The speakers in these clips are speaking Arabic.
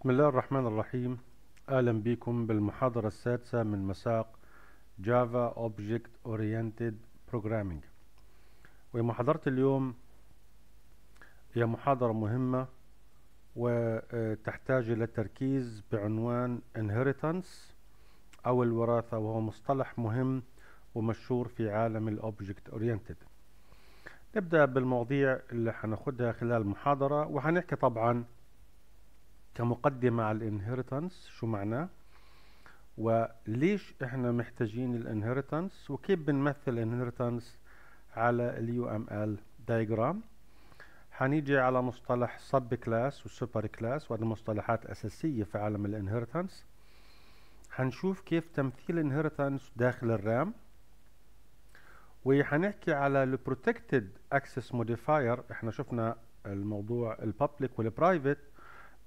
بسم الله الرحمن الرحيم أهلا بكم بالمحاضرة السادسة من مساق جافا Object Oriented Programming ومحاضرة اليوم هي محاضرة مهمة وتحتاج إلى التركيز بعنوان Inheritance أو الوراثة وهو مصطلح مهم ومشهور في عالم الأوبجكت أورينتد نبدأ بالمواضيع اللي حناخدها خلال المحاضرة وهنحكي طبعا كمقدمة على الانهيرتنس شو معناه وليش احنا محتاجين الانهيرتنس وكيف بنمثل الانهيرتنس على اليو ام ال دايجرام هنيجي على مصطلح سب كلاس وسوبر كلاس وهذه مصطلحات اساسية في عالم الانهيرتنس هنشوف كيف تمثيل الانهيرتنس داخل الرام وحنحكي على البروتكتد اكسس موديفاير احنا شفنا الموضوع الببليك والبرايفت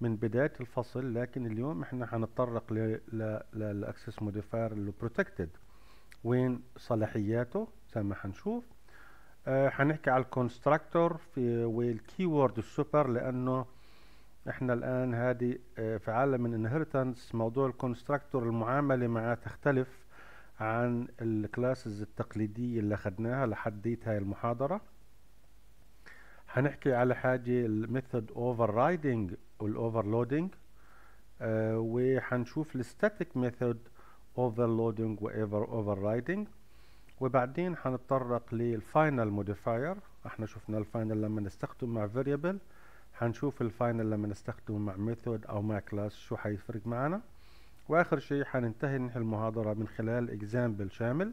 من بدايه الفصل لكن اليوم احنا حنتطرق للاكسس موديفاير اللي بروتكتد وين صلاحياته زي ما حنشوف آه، حنحكي على الكونستراكتور في والكي وورد السوبر لانه احنا الان هذه آه، في عالم الانهرتنس موضوع الكونستراكتور المعامله معاه تختلف عن الكلاسز التقليديه اللي اخذناها لحد هاي المحاضره هنحكي على حاجه الميثود اوفر رايدنج والاوفرلودنج آه وهنشوف الستاتيك ميثود اوفرلودنج وايفر اوفررايدنج وبعدين هنتطرق للفاينل موديفاير احنا شفنا الفاينل لما نستخدم مع فاريبل هنشوف الفاينل لما نستخدمه مع ميثود او مع كلاس شو حيفرق معنا واخر شيء حننتهي نحل المحاضرة من خلال اكزامبل شامل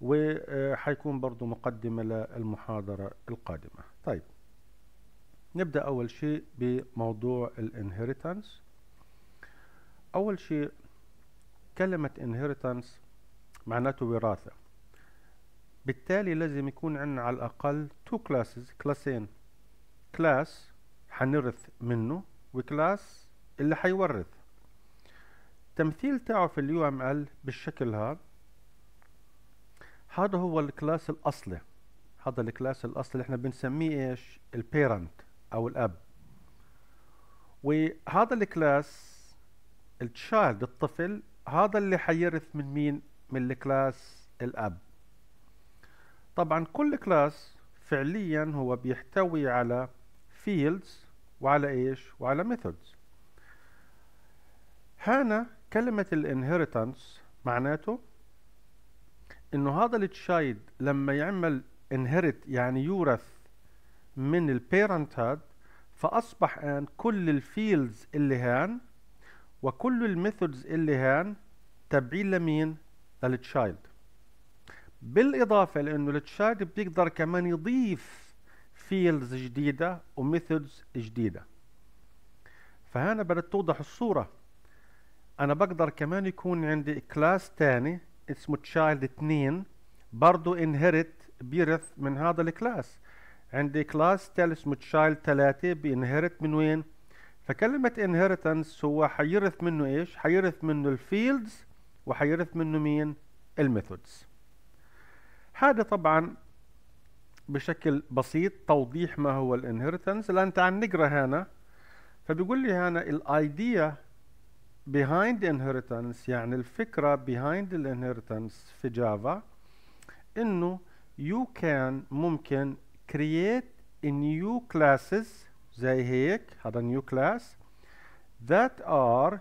وحيكون برضو مقدمة للمحاضرة القادمة طيب نبدأ أول شيء بموضوع الانهيرتانس أول شيء كلمة انهيرتانس معناته وراثة بالتالي لازم يكون عندنا على الأقل تو كلاسز كلاسين كلاس حنرث منه وكلاس اللي حيورث التمثيل تاعه في اليو ام ال بالشكل هذا هذا هو الكلاس الأصلي هذا الكلاس الأصلي اللي احنا بنسميه ايش البيرنت او الاب وهذا الكلاس التشايلد الطفل هذا اللي حيرث من مين من الكلاس الاب طبعا كل كلاس فعليا هو بيحتوي على fields وعلى ايش وعلى methods هنا كلمة الانهيرتنس معناته انه هذا التشايد لما يعمل انهرت يعني يورث من البيرنت هاد فأصبح الآن كل الفيلدز اللي هان وكل الميثودز اللي هان تابعين لمين؟ للتشايلد بالإضافة لأنه التشايلد بيقدر كمان يضيف فيلدز جديدة وميثودز جديدة فهنا بدأت توضح الصورة أنا بقدر كمان يكون عندي كلاس تاني اسمه تشايلد 2 برضو inherit بيرث من هذا الكلاس عندي كلاس تال اسمه تشايلد 3 بينهرت من وين فكلمة inheritance هو حيرث منه ايش حيرث منه الفيلدز وحيرث منه مين الميثودز هذا طبعا بشكل بسيط توضيح ما هو الانهرتنس الان تعال نقرا هنا فبيقول لي هنا الايديا behind inheritance يعني الفكرة behind الانهرتنس في جافا انه you can ممكن create a new classes زي هيك هذا new class that are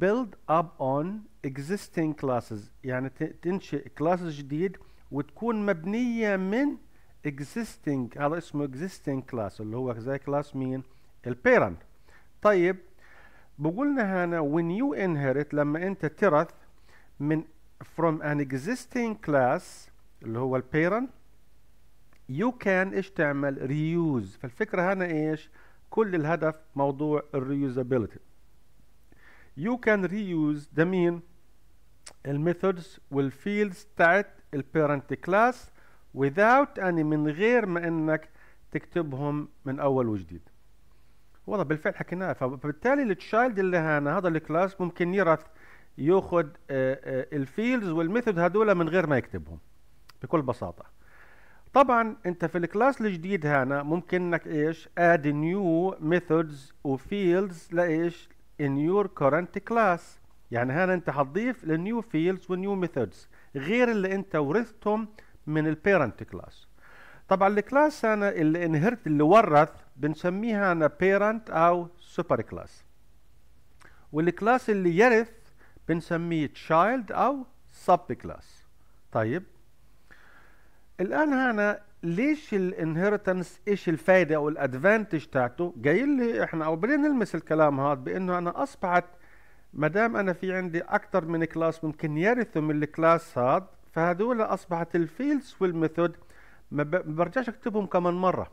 build up on existing classes يعني تنشئ classes جديد وتكون مبنية من existing هذا اسمه existing class اللي هو زي class مين parent طيب بقولنا هنا when you inherit لما انت ترث من from an existing class اللي هو parent يو كان ايش تعمل ريوز فالفكره هنا ايش كل الهدف موضوع الريوزابيلتي يو كان ريوز ده مين الميثودز والفيلدز تاعت البيرنت كلاس without اني من غير ما انك تكتبهم من اول وجديد والله بالفعل حكيناها فبالتالي التشايلد اللي هنا هذا الكلاس ممكن يرث ياخذ آه، آه، الفيلدز والميثود هذول من غير ما يكتبهم بكل بساطه طبعا انت في الكلاس الجديد هنا ممكن انك ايش add new methods و fields لايش in your current class يعني هنا انت هتضيف new fields والنيو methods غير اللي انت ورثتهم من البيرنت كلاس طبعا الكلاس هنا اللي انهرت اللي ورث بنسميها هنا بيرنت او سوبر كلاس والكلاس اللي يرث بنسميه تشايلد او سب كلاس طيب الان هنا ليش الانهرتنس ايش الفايده او الادفانتج تاعته جاي لي احنا او بدنا نلمس الكلام هذا بانه انا اصبحت ما دام انا في عندي اكثر من كلاس ممكن يرثوا من الكلاس هذا فهذول اصبحت الفيلدز والميثود ما برجعش اكتبهم كمان مره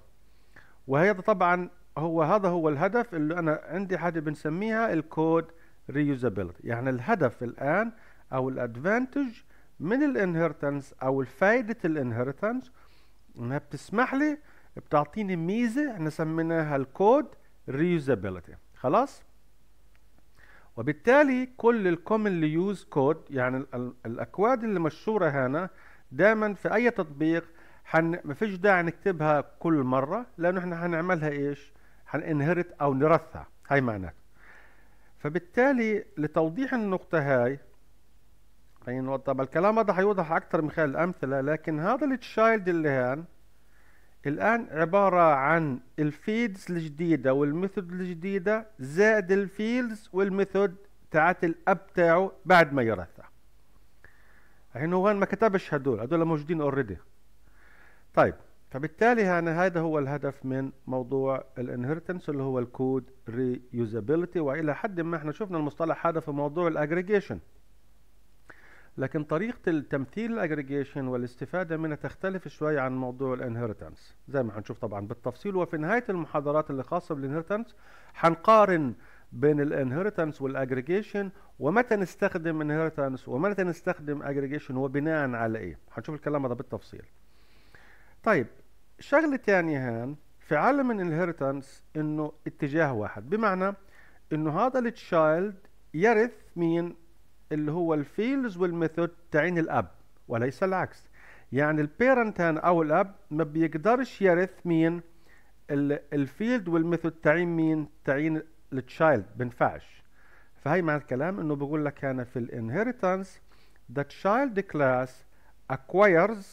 وهذا طبعا هو هذا هو الهدف اللي انا عندي حاجه بنسميها الكود ريوزابيلتي يعني الهدف الان او الادفانتج من الانهرتنس او الفايدة الانهرتنس انها بتسمح لي بتعطيني ميزة احنا سميناها الكود reusability خلاص وبالتالي كل الكومن يوز كود يعني الاكواد اللي مشهورة هنا دايما في اي تطبيق حن فيش داعي نكتبها كل مرة لانه احنا هنعملها ايش هننهرت او نرثها هاي معناته فبالتالي لتوضيح النقطة هاي خلينا نوضح الكلام هذا حيوضح أكثر من خلال الأمثلة لكن هذا التشايلد اللي هان الآن عبارة عن الفيدز الجديدة والميثود الجديدة زائد الفيلدز والميثود تاعت الأب تاعه بعد ما يرثها هنا هو ما كتبش هدول هدول موجودين اوريدي طيب فبالتالي هنا هذا هو الهدف من موضوع الانهرتنس اللي هو الكود ريوزابيلتي والى حد ما احنا شفنا المصطلح هذا في موضوع الاجريجيشن لكن طريقة التمثيل الاجريجيشن والاستفادة منها تختلف شوية عن موضوع الانهيرتنس زي ما هنشوف طبعا بالتفصيل وفي نهاية المحاضرات اللي خاصة بالانهيرتنس هنقارن بين الانهيرتنس والاجريجيشن ومتى نستخدم انهيرتنس ومتى نستخدم اجريجيشن وبناء على ايه هنشوف الكلام هذا بالتفصيل طيب شغلة تانية هان في عالم الانهيرتنس انه اتجاه واحد بمعنى انه هذا التشايلد يرث مين اللي هو الفيلز والميثود تعين الاب وليس العكس يعني البيرنتان او الاب ما بيقدرش يرث مين الفيلد والميثود تعين مين تعين التشايلد بنفعش فهي معنى الكلام انه بقول لك انا في الانهيرتنس the child class acquires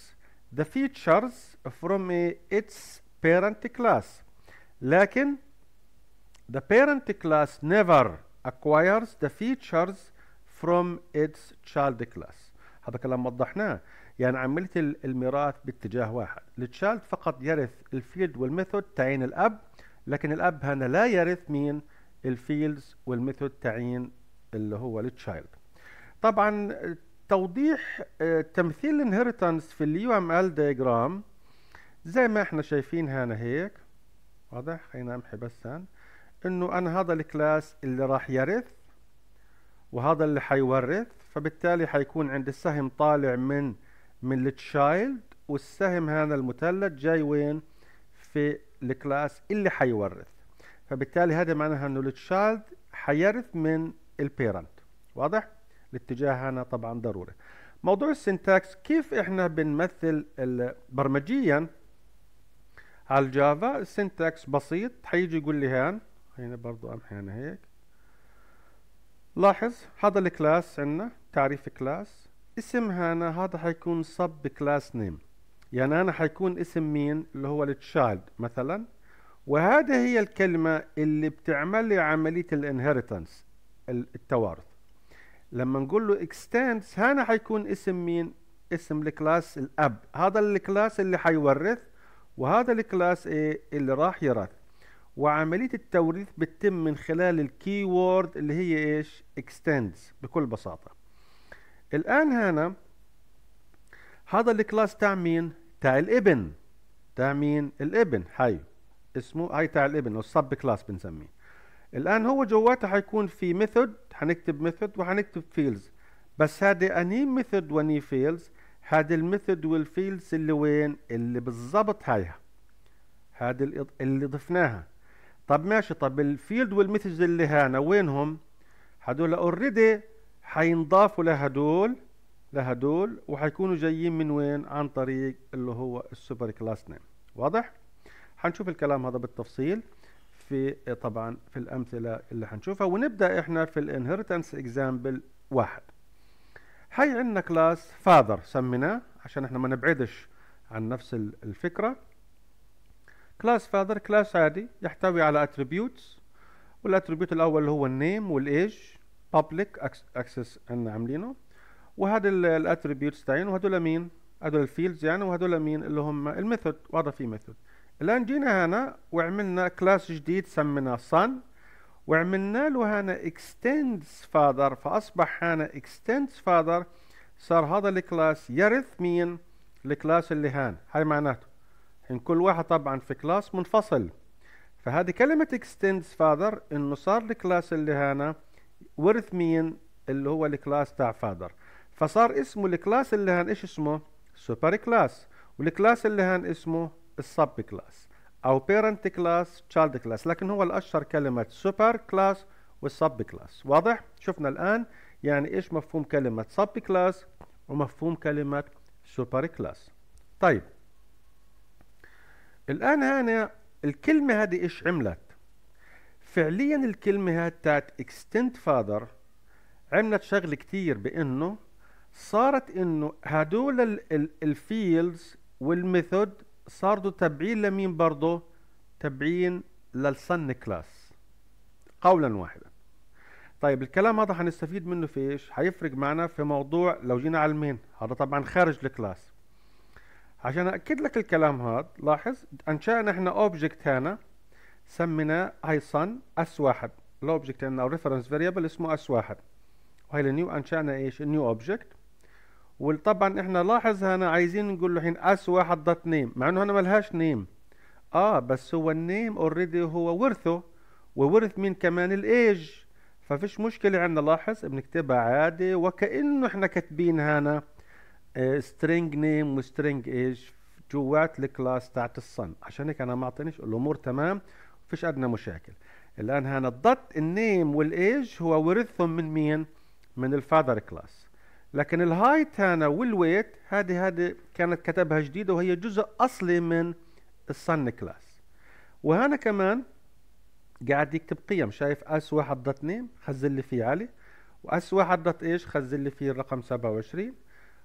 the features from its parent class لكن the parent class never acquires the features from its child class هذا كلام وضحناه يعني عملية الميراث باتجاه واحد التشالد فقط يرث الفيلد والميثود تعين الأب لكن الأب هنا لا يرث مين الفيلدز والميثود تعين اللي هو للتشايلد طبعا توضيح آه، تمثيل الانهيرتنس في اليو ام ال ديجرام زي ما احنا شايفين هنا هيك واضح خلينا امحي بس هان انه انا هذا الكلاس اللي راح يرث وهذا اللي حيورث فبالتالي حيكون عند السهم طالع من من التشايلد والسهم هذا المثلث جاي وين في الكلاس اللي حيورث فبالتالي هذا معناها انه التشايلد حيرث من البيرنت واضح الاتجاه هنا طبعا ضروري موضوع السنتاكس كيف احنا بنمثل برمجيا على الجافا السنتاكس بسيط حيجي يقول لي هان هنا برضو امحي هيك لاحظ هذا الكلاس عندنا تعريف كلاس اسمها أنا هذا حيكون سب كلاس نيم يعني أنا حيكون اسم مين اللي هو التشايلد مثلا وهذه هي الكلمة اللي بتعمل لي عملية الانهيرتنس التوارث لما نقول له extends هنا حيكون اسم مين اسم الكلاس الاب هذا الكلاس اللي حيورث وهذا الكلاس ايه اللي راح يرث وعمليه التوريث بتتم من خلال الكي وورد اللي هي ايش اكستندز بكل بساطه الان هنا هذا الكلاس تاع مين تاع الابن تاع مين الابن هاي اسمه هاي تاع الابن او السب كلاس بنسميه الان هو جواته حيكون في ميثود حنكتب ميثود وحنكتب فيلز بس هذه اني ميثود واني فيلز هذه الميثود والفيلز اللي وين اللي بالضبط هاي هذه اللي ضفناها طب ماشي طب الفيلد والميثج اللي هنا وينهم هدول اوريدي حينضافوا لهدول لهدول وحيكونوا جايين من وين عن طريق اللي هو السوبر كلاس نيم واضح حنشوف الكلام هذا بالتفصيل في طبعا في الامثله اللي حنشوفها ونبدا احنا في الانهيرتنس اكزامبل واحد هاي عندنا كلاس فادر سميناه عشان احنا ما نبعدش عن نفس الفكره كلاس فادر كلاس عادي يحتوي على attributes والاتريبيوت الاول اللي هو النيم والايج public access ان عاملينه وهذا الاتريبيوتس تاعين وهذول مين هذول الفيلدز يعني وهذول مين اللي هم الميثود واضح في ميثود الان جينا هنا وعملنا كلاس جديد سميناه صن وعملنا له هنا extends father فاصبح هنا extends father صار هذا الكلاس يرث مين الكلاس اللي هان هاي معناته إن كل واحد طبعا في كلاس منفصل فهذه كلمة extends father إنه صار الكلاس اللي هنا ورث مين اللي هو الكلاس تاع father فصار اسمه الكلاس اللي هان إيش اسمه سوبر كلاس والكلاس اللي هان اسمه السب كلاس أو parent كلاس child كلاس لكن هو الأشهر كلمة سوبر كلاس والسب كلاس واضح شفنا الآن يعني إيش مفهوم كلمة سب كلاس ومفهوم كلمة سوبر كلاس طيب الآن هنا الكلمة هذه إيش عملت فعليا الكلمة تاعت extend father عملت شغل كتير بأنه صارت انه هدول الفيلدز والميثود صاروا تبعين لمين برضه تبعين للسن كلاس قولا واحدا طيب الكلام هذا هنستفيد منه في ايش هيفرق معنا في موضوع لو جينا على المين هذا طبعا خارج الكلاس عشان أأكد لك الكلام هذا لاحظ أنشأنا إحنا أوبجكت هنا سميناه صن أس واحد الأوبجكت عندنا أو ريفرنس فاريبل اسمه أس واحد وهي النيو أنشأنا إيش النيو أوبجكت وطبعا إحنا لاحظ هنا عايزين نقول له الحين أس واحد دوت نيم مع إنه هنا ملهاش نيم آه بس هو النيم أوريدي هو ورثه وورث مين كمان الإيج ففيش مشكلة عندنا لاحظ بنكتبها عادي وكأنه إحنا كاتبين هنا سترينج نيم وسترينج ايج جوات الكلاس تاعت الصن عشان هيك انا ما اعطينيش الامور تمام فيش ادنى مشاكل الان هنا الضت النيم والايج هو ورثهم من مين من الفادر كلاس لكن الهايت هنا والويت هذه هذه كانت كتبها جديده وهي جزء اصلي من الصن كلاس وهنا كمان قاعد يكتب قيم شايف اس واحد دوت نيم خزن لي فيه علي واس واحد دوت ايش خزن لي فيه الرقم 27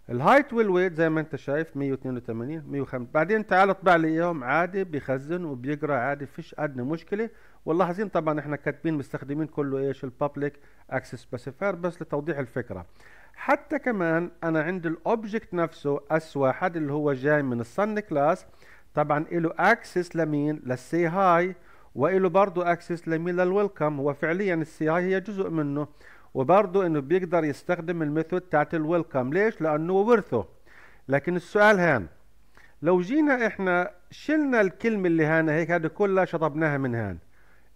الهايت والويت زي ما انت شايف 182 105 بعدين تعال اطبع لي اياهم عادي بيخزن وبيقرا عادي فيش ادنى مشكله واللاحظين طبعا احنا كاتبين مستخدمين كله ايش البابليك اكسس سبيسيفاير بس لتوضيح الفكره حتى كمان انا عند الاوبجكت نفسه اس واحد اللي هو جاي من الصن كلاس طبعا له اكسس لمين للسي هاي وله برضه اكسس لمين للويلكم هو فعليا السي هاي هي جزء منه وبرضه انه بيقدر يستخدم الميثود بتاعت الويلكم ليش لانه ورثه لكن السؤال هان لو جينا احنا شلنا الكلمه اللي هان هيك هذه كلها شطبناها من هان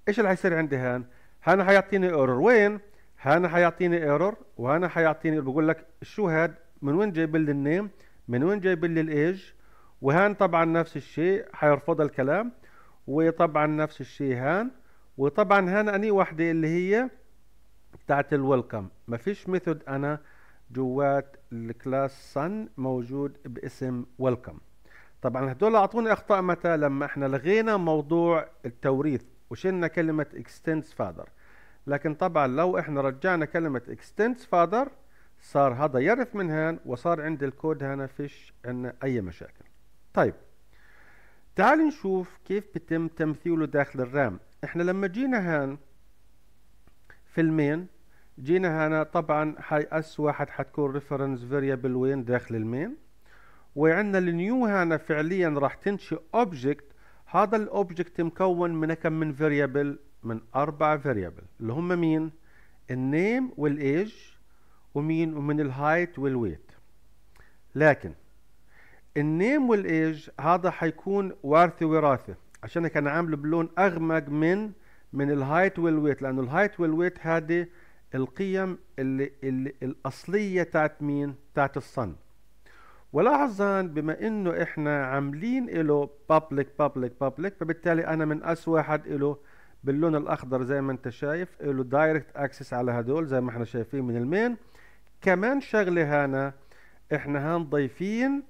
ايش اللي حيصير عندي هان هان حيعطيني ايرور وين هان حيعطيني ايرور وهان حيعطيني بقول لك شو هاد من وين جايب لي النيم من وين جايب لي الايج وهان طبعا نفس الشيء حيرفض الكلام وطبعا نفس الشيء هان وطبعا هان اني وحده اللي هي بتاعت الويلكم ما فيش ميثود انا جوات الكلاس سن موجود باسم ويلكم طبعا هدول اعطوني اخطاء متى لما احنا لغينا موضوع التوريث وشلنا كلمة اكستنس فادر لكن طبعا لو احنا رجعنا كلمة اكستنس فادر صار هذا يرث من هان وصار عند الكود هنا فيش عندنا اي مشاكل طيب تعال نشوف كيف بتم تمثيله داخل الرام احنا لما جينا هان في المين جينا هنا طبعا هاي اس واحد حتكون ريفرنس فاريبل وين داخل المين وعندنا النيو هنا فعليا راح تنشئ اوبجكت هذا الاوبجكت مكون من كم من فاريبل من اربع فاريبل اللي هم مين النيم والايج ومين ومن الهايت والويت لكن النيم والايج هذا حيكون وراثي وراثه عشان هيك انا عامله بلون اغمق من من الهايت والويت لانه الهايت والويت هذه القيم اللي, اللي الأصلية تاعت مين؟ تاعت الصن ولاحظ هان بما انه احنا عاملين له بابليك بابليك بابليك فبالتالي انا من اسوا حد له باللون الاخضر زي ما انت شايف له دايركت اكسس على هدول زي ما احنا شايفين من المين كمان شغله هنا احنا هان ضايفين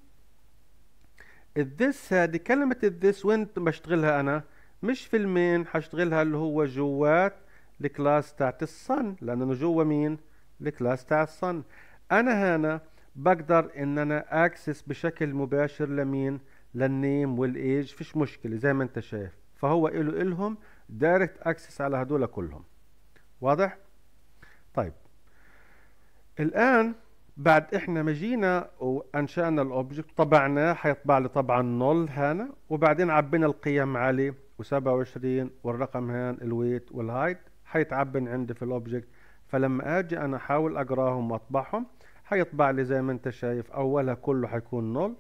الذس هذه كلمة الذس وين بشتغلها انا مش في المين حشتغلها اللي هو جوات الكلاس تاعت الصن لانه جوا مين الكلاس تاع الصن انا هنا بقدر ان انا اكسس بشكل مباشر لمين للنيم والايج فيش مشكله زي ما انت شايف فهو له الهم دايركت اكسس على هدول كلهم واضح طيب الان بعد احنا ما جينا وانشانا الاوبجكت طبعناه حيطبع لي طبعا نول هنا وبعدين عبينا القيم عليه و27 والرقم هان الويت والهايت حيتعبن عندي في الاوبجكت فلما اجي انا احاول اقراهم واطبعهم حيطبع لي زي ما انت شايف اولها كله حيكون نول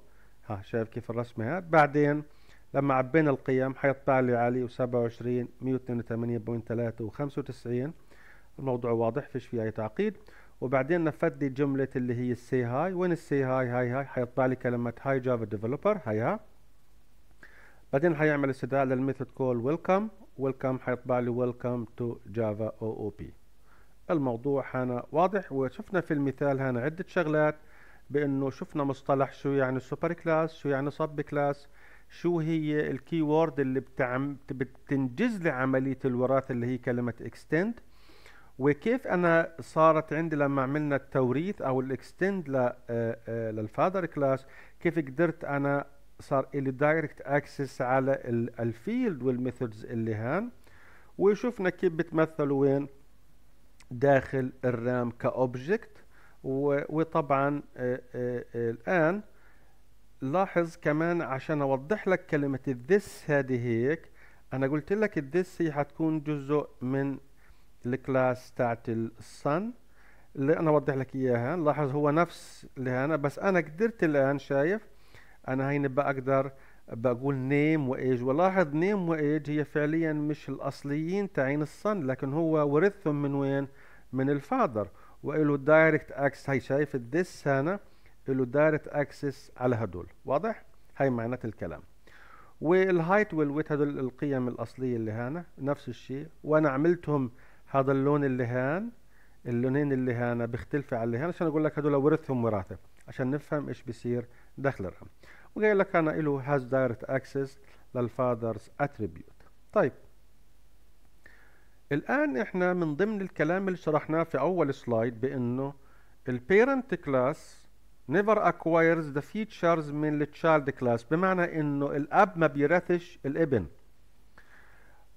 ها شايف كيف الرسمة ها بعدين لما عبينا القيم حيطبع لي علي و27 182.3 و95 الموضوع واضح فيش فيه اي تعقيد وبعدين نفذت لي جملة اللي هي السي هاي وين السي هاي هاي هاي حيطبع لي كلمة هاي جافا ديفلوبر هيها بعدين حيعمل استدعاء للميثود كول ويلكم ويلكم حيطبع لي ويلكم تو جافا او او بي الموضوع هنا واضح وشفنا في المثال هنا عدة شغلات بانه شفنا مصطلح شو يعني سوبر كلاس شو يعني سب كلاس شو هي الكي وورد اللي بتعم بتنجز لي عملية الوراثة اللي هي كلمة اكستند وكيف انا صارت عندي لما عملنا التوريث او الاكستند للفادر كلاس كيف قدرت انا صار إلي دايركت اكسس على الفيلد والميثودز اللي هان وشفنا كيف بتمثل وين داخل الرام كأوبجكت وطبعا الآن لاحظ كمان عشان أوضح لك كلمة this هذه هيك أنا قلت لك this هي حتكون جزء من الكلاس تاعت الصن اللي أنا أوضح لك إياها لاحظ هو نفس اللي بس أنا قدرت الآن شايف انا هين بقدر بقول نيم وايج ولاحظ نيم وايج هي فعليا مش الاصليين تاعين الصن لكن هو ورثهم من وين من الفادر وله دايركت اكس هي شايف الدس هنا له دايركت اكسس على هدول واضح هاي معنات الكلام والهايت والويت هدول القيم الاصليه اللي هنا نفس الشيء وانا عملتهم هذا اللون اللي هان اللونين اللي هنا بيختلفوا على اللي هان عشان اقول لك هدول ورثهم وراثه عشان نفهم ايش بيصير داخل الرقم وقايل لك انا له هاز دايركت اكسس للفادرز اتريبيوت طيب الان احنا من ضمن الكلام اللي شرحناه في اول سلايد بانه البيرنت كلاس never acquires the features من التشايلد كلاس بمعنى انه الاب ما بيرثش الابن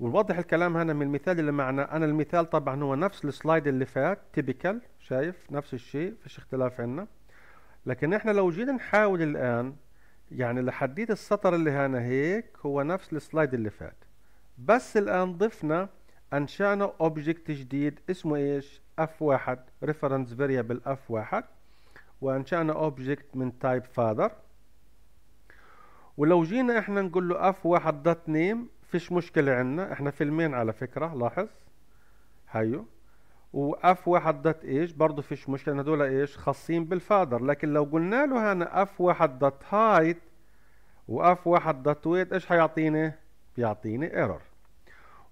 ونوضح الكلام هنا من المثال اللي معنا انا المثال طبعا هو نفس السلايد اللي فات تيبيكال شايف نفس الشيء فيش اختلاف عندنا لكن احنا لو جينا نحاول الآن يعني لحديت السطر اللي هنا هيك هو نفس السلايد اللي فات بس الآن ضفنا أنشأنا أوبجكت جديد اسمه إيش F1 ريفرنس فاريبل F1 وأنشأنا أوبجكت من تايب father ولو جينا احنا نقول له f واحد دوت نيم فيش مشكلة عندنا احنا فيلمين على فكرة لاحظ هيو واف واحد دوت ايش برضه فيش مشكله لان هدول ايش خاصين بالفادر لكن لو قلنا له هنا اف واحد دوت هايت واف واحد دوت ويت ايش حيعطيني بيعطيني ايرور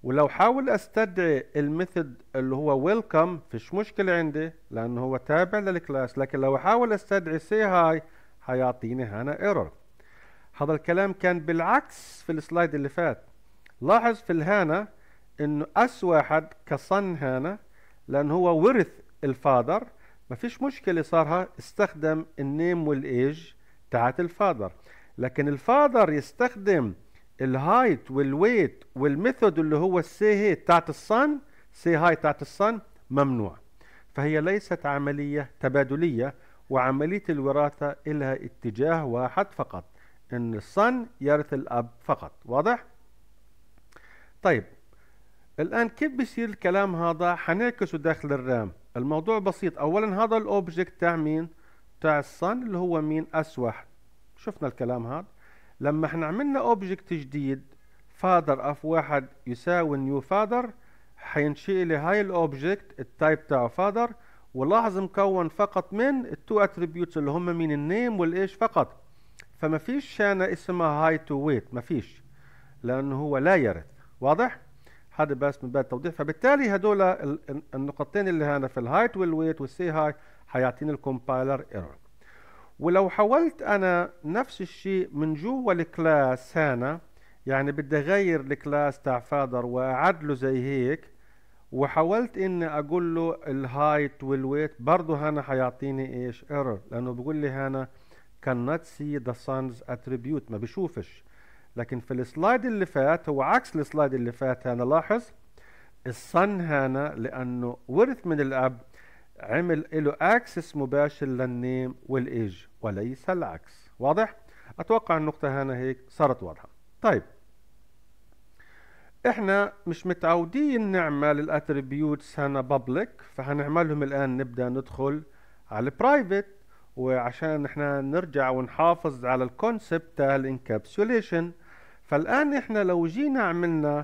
ولو حاول استدعي الميثود اللي هو ويلكم فيش مشكله عندي لانه هو تابع للكلاس لكن لو حاول استدعي سي هاي حيعطيني هنا ايرور هذا الكلام كان بالعكس في السلايد اللي فات لاحظ في الهانا انه اس واحد كصن هنا لان هو ورث الفادر فيش مشكله صارها استخدم النيم والايج تاعت الفادر لكن الفادر يستخدم الهايت والويت والميثود اللي هو السي هي تاعت الصن سي هاي تاعت الصن ممنوع فهي ليست عمليه تبادليه وعمليه الوراثه لها اتجاه واحد فقط ان الصن يرث الاب فقط واضح طيب الآن كيف بيصير الكلام هذا حنعكسه داخل الرام الموضوع بسيط أولا هذا الأوبجكت تاع مين تاع الصن اللي هو مين اس واحد شفنا الكلام هذا لما احنا عملنا اوبجكت جديد فادر اف واحد يساوي نيو فادر حينشئ لي هاي الاوبجكت التايب تاعه فادر ولاحظ مكون فقط من التو اتريبيوتس اللي هم مين النيم والايش فقط فما فيش شانة اسمها هاي تو ويت ما فيش لانه هو لا يرث واضح حد بس من باب التوضيح فبالتالي هدول النقطتين اللي هنا في الهايت والويت والسي هاي حيعطيني الكومبايلر ايرور ولو حولت انا نفس الشيء من جوا الكلاس هنا يعني بدي اغير الكلاس تاع فادر واعدله زي هيك وحاولت اني اقول له الهايت والويت برضه هنا حيعطيني ايش ايرور لانه بيقول لي هنا cannot see the sun's attribute ما بشوفش لكن في السلايد اللي فات هو عكس السلايد اللي فات هنا لاحظ الصن هنا لأنه ورث من الأب عمل له اكسس مباشر للنيم والايج وليس العكس واضح اتوقع النقطة هنا هيك صارت واضحة طيب احنا مش متعودين نعمل الاتريبيوتس هنا بابليك فهنعملهم الان نبدأ ندخل على برايفت وعشان احنا نرجع ونحافظ على الكونسبت تاع الانكابسوليشن فالآن إحنا لو جينا عملنا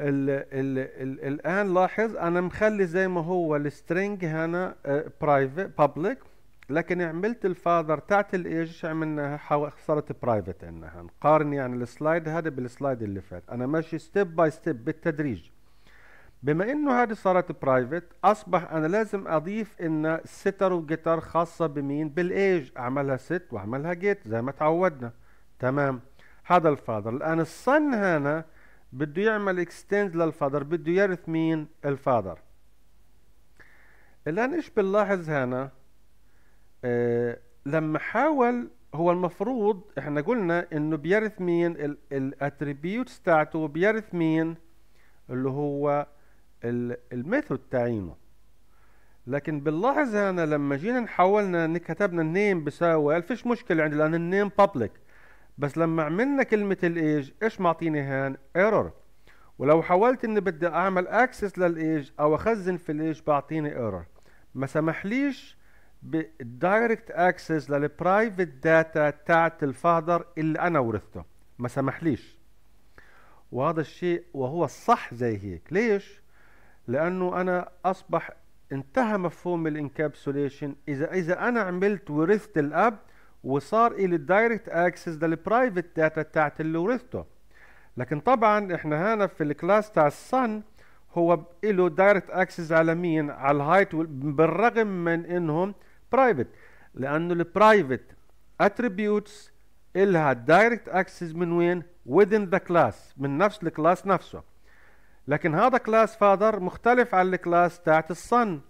الـ الـ الـ الآن لاحظ أنا مخلي زي ما هو السترينج هنا برايفت آه، بابليك لكن عملت الفاذر تاعت الايج عملناها صارت برايفت انها نقارن يعني السلايد هذا بالسلايد اللي فات انا ماشي ستيب باي ستيب بالتدريج بما انه هذه صارت برايفت اصبح انا لازم اضيف ان ستر وجيتار خاصه بمين بالايج اعملها ست واعملها جيت زي ما تعودنا تمام هذا الفادر الآن الصن هنا بده يعمل اكستند للفادر بده يرث مين الفادر الآن إيش بنلاحظ هنا آه لما حاول هو المفروض احنا قلنا انه بيرث مين الاتريبيوت تاعته بيرث مين اللي هو الميثود تاعينه لكن بنلاحظ هنا لما جينا حولنا كتبنا النيم بيساوي فيش مشكله عندي لان النيم بابليك بس لما عملنا كلمة الايج ايش معطيني هان ايرور ولو حاولت اني بدي اعمل اكسس للايج او اخزن في الايج بعطيني ايرور ما سمحليش بالدايركت اكسس للبرايفت داتا تاعت الفادر اللي انا ورثته ما سمحليش وهذا الشيء وهو الصح زي هيك ليش لانه انا اصبح انتهى مفهوم الانكابسوليشن اذا اذا انا عملت ورثت الاب وصار الي الدايركت اكسس للبرايفت داتا بتاعت ورثته لكن طبعا احنا هنا في الكلاس تاع الصن هو له دايركت اكسس على مين على الهايت بالرغم من انهم برايفت لانه البرايفت اتريبيوتس الها دايركت اكسس من وين within the class من نفس الكلاس نفسه لكن هذا كلاس فادر مختلف عن الكلاس تاعت الصن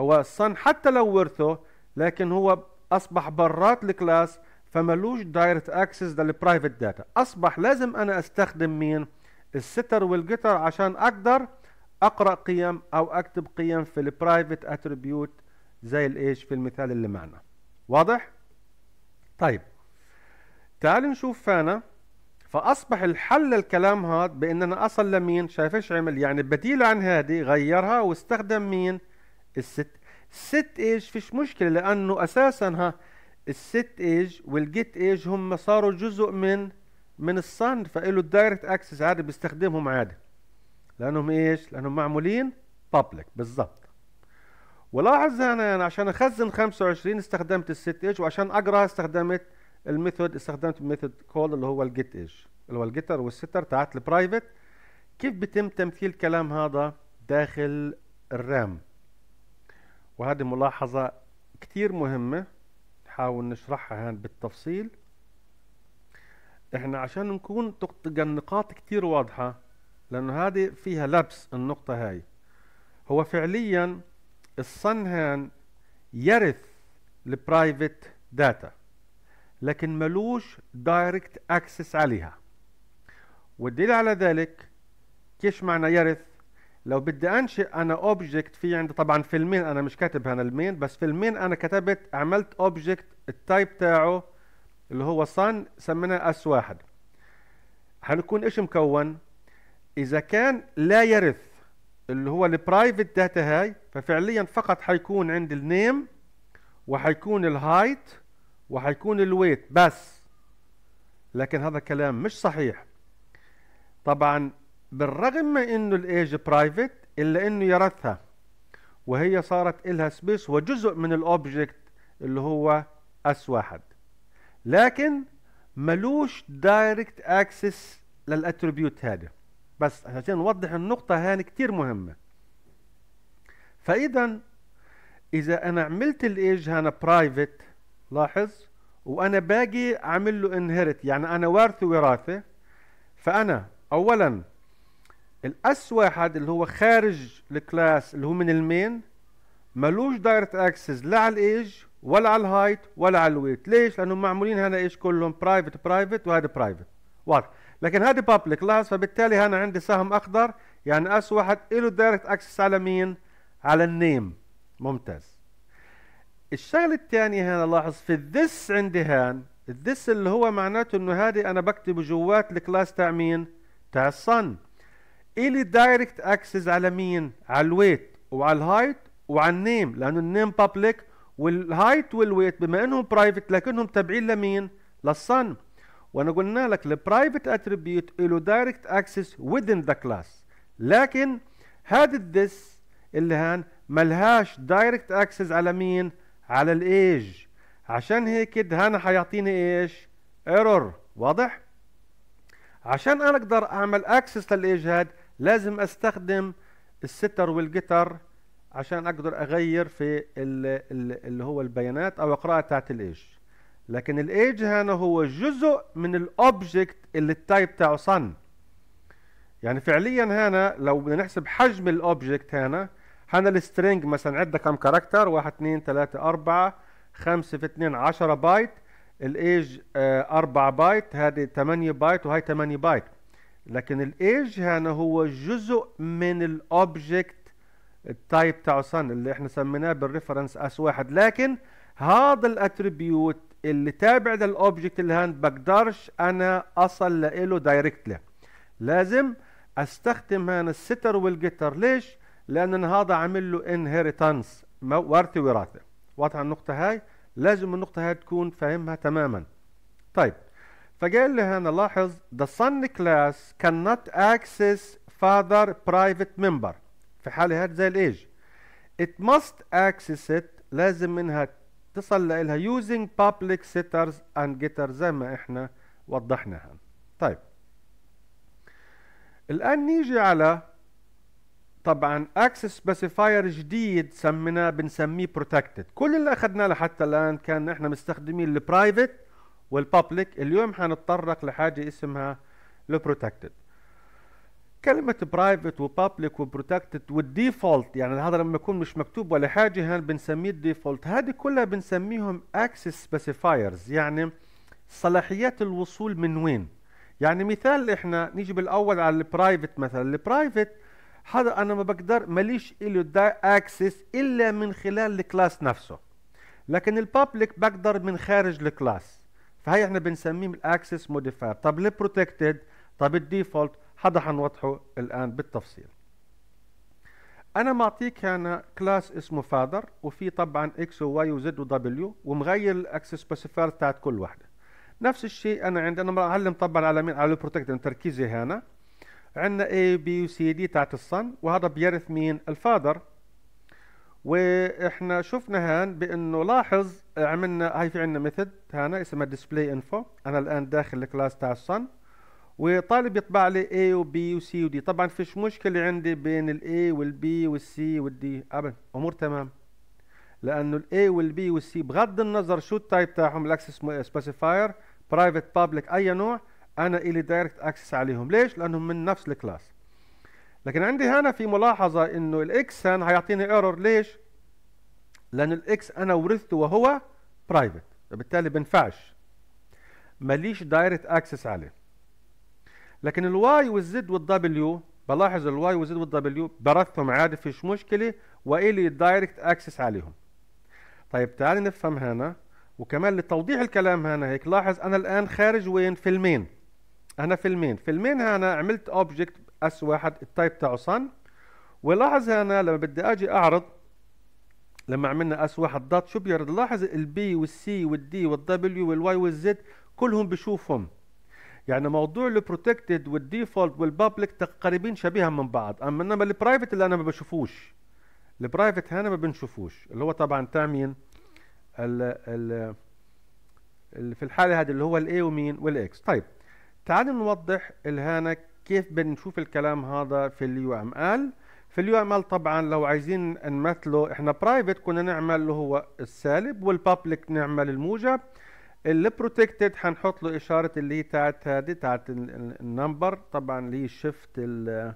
هو الصن حتى لو ورثه لكن هو اصبح برات الكلاس فملوش دايركت اكسس للبرايفت داتا اصبح لازم انا استخدم مين الستر والجيتر عشان اقدر اقرا قيم او اكتب قيم في البرايفت اتريبيوت زي الايش في المثال اللي معنا واضح طيب تعال نشوف فانا فاصبح الحل الكلام هذا بان انا اصل لمين شايف ايش عمل يعني بديل عن هذه غيرها واستخدم مين الست الست ايج فيش مشكله لانه اساسا ها الست ايج والجيت ايج هم صاروا جزء من من الصن فإله الدايركت اكسس عادي بيستخدمهم عادي لانهم ايش لانهم معمولين بابليك بالظبط ولاحظ هنا انا عشان اخزن 25 استخدمت الست ايج وعشان اقراها استخدمت الميثود استخدمت ميثود كول اللي هو الجيت ايج اللي هو الجيتر والستر تاعت البرايفت كيف بيتم تمثيل كلام هذا داخل الرام وهذه ملاحظة كتير مهمة نحاول نشرحها هان بالتفصيل احنا عشان نكون النقاط يعني كتير واضحة لأنه هذه فيها لبس النقطة هاي هو فعليا الصن هان يرث البرايفت داتا لكن ملوش دايركت اكسس عليها والدليل على ذلك كيش معنى يرث لو بدي انشئ انا اوبجكت في عندي طبعا فيلمين انا مش كاتب هنا المين بس فيلمين انا كتبت عملت اوبجكت التايب تاعه اللي هو صن سميناه اس واحد هنكون ايش مكون اذا كان لا يرث اللي هو البرايفت داتا هاي ففعليا فقط حيكون عند النيم وحيكون الهايت وحيكون الويت بس لكن هذا كلام مش صحيح طبعا بالرغم من انه الايج برايفت الا انه يرثها وهي صارت إلها سبيس وجزء من الاوبجكت اللي هو اس واحد لكن ملوش دايركت اكسس للاتريبيوت هذا بس عشان نوضح النقطة هاني كتير مهمة فإذا إذا أنا عملت الإيج هنا برايفت لاحظ وأنا باقي أعمل له انهرت يعني أنا وارثه وراثة فأنا أولا الاس واحد اللي هو خارج الكلاس اللي هو من المين ملوش دايركت اكسس لا على الايج ولا على الهايت ولا على الويت ليش لانهم معمولين هنا ايش كلهم برايفت برايفت وهذا برايفت واضح لكن هذه بابليك كلاس فبالتالي انا عندي سهم اخضر يعني اس واحد له دايركت اكسس على مين على النيم ممتاز الشغله الثانيه هنا لاحظ في الذس عندي هان الذس اللي هو معناته انه هذه انا بكتب جوات الكلاس تاع مين تاع الصن الي دايركت اكسس على مين على الويت وعلى الهايت وعلى النيم لانه النيم بابليك والهايت والويت بما انهم برايفت لكنهم تابعين لمين للصن وانا قلنا لك البرايفت اتريبيوت له دايركت اكسس within ذا كلاس لكن هذا الدس اللي هان ملهاش دايركت اكسس على مين على الايج عشان هيك هان حيعطيني ايش ايرور واضح عشان انا اقدر اعمل اكسس للايج هاد لازم استخدم الستر والجيتر عشان اقدر اغير في اللي هو البيانات او القراءه بتاعت الايج لكن الايج هنا هو جزء من الاوبجكت اللي التايب بتاعه صن يعني فعليا هنا لو بدنا نحسب حجم الاوبجكت هنا هنا السترينج مثلا عده كم كاركتر 1 2 3 4 5 في 2 10 بايت الايج 4 آه، بايت هذه 8 بايت وهي 8 بايت لكن الايج هنا هو جزء من الاوبجكت التايب بتاع صن اللي احنا سميناه بالريفرنس اس واحد لكن هذا الاتريبيوت اللي تابع للاوبجكت اللي هان بقدرش انا اصل له دايركتلي لازم استخدم هنا الستر والجيتر ليش لان هذا عامل له انهيرتنس ورث وراثه واضحه النقطه هاي لازم النقطه هاي تكون فاهمها تماما طيب فقال اللي هنا لاحظ the son class cannot access father private member في حال هات زي الايج it must access it لازم منها تصل لها using public setters and getters زي ما احنا وضحناها طيب الآن نيجي على طبعا access specifier جديد سميناه بنسميه protected كل اللي أخذناه لحتى الآن كان احنا مستخدمين البرايفت والبابليك اليوم حنتطرق لحاجة اسمها البروتكتد كلمة برايفت وبابليك وبروتكتد والديفولت يعني هذا لما يكون مش مكتوب ولا حاجة هنا بنسميه الديفولت هذه كلها بنسميهم اكسس سبيسيفايرز يعني صلاحيات الوصول من وين يعني مثال احنا نيجي بالاول على البرايفت مثلا البرايفت هذا انا ما بقدر ماليش له اكسس الا من خلال الكلاس نفسه لكن البابليك بقدر من خارج الكلاس فهي احنا بنسميه الاكسس موديفاير طب ليه بروتكتد طب الديفولت هذا حنوضحه الان بالتفصيل انا معطيك هنا كلاس اسمه فادر وفي طبعا اكس وواي وزد ودبليو ومغير الاكسس سبيسيفاير بتاعت كل واحده نفس الشيء انا عندي انا معلم طبعا على مين على البروتكتد تركيزي هنا عندنا اي بي وسي دي تاعت الصن وهذا بيرث مين الفادر واحنا شفنا هان بانه لاحظ عملنا هاي في عندنا ميثود هنا اسمها display info انا الان داخل الكلاس تاع الصن وطالب يطبع لي A و B و C و D طبعا فيش مشكلة عندي بين ال A وال B وال C وال D أبدا أمور تمام لأنه ال A وال B وال C بغض النظر شو التايب تاعهم الأكسس سبيسيفاير برايفت بابليك أي نوع أنا إلي دايركت أكسس عليهم ليش؟ لأنهم من نفس الكلاس لكن عندي هنا في ملاحظة انه الاكس هيعطيني ايرور ليش؟ لان الاكس انا ورثته وهو برايفت فبالتالي بنفعش ماليش دايركت اكسس عليه لكن الواي والزد والدبليو بلاحظ الواي والزد والدبليو برثهم عادي فيش مشكلة والي دايركت اكسس عليهم طيب تعال نفهم هنا وكمان لتوضيح الكلام هنا هيك لاحظ انا الان خارج وين في المين انا في المين في المين هنا عملت اوبجكت اس واحد التايب تاعه صن ولاحظ هنا لما بدي اجي اعرض لما عملنا اس واحد دوت شو بيعرض لاحظ البي والسي والدي والدبليو والواي والزد كلهم بشوفهم يعني موضوع البروتكتد والديفولت والبابليك قريبين شبيها من بعض اما انما البرايفت اللي انا ما بشوفوش البرايفت هنا ما بنشوفوش اللي هو طبعا تامين ال ال في الحاله هذه اللي هو الاي ومين والاكس طيب تعال نوضح الهانك كيف بنشوف الكلام هذا في اليو ام ال في اليو ام ال طبعا لو عايزين نمثله احنا برايفت كنا نعمل اللي هو السالب والبابليك نعمل الموجب اللي بروتكتد حنحط له اشاره اللي هي تاعت هذه تاعت النمبر طبعا اللي هي شيفت ال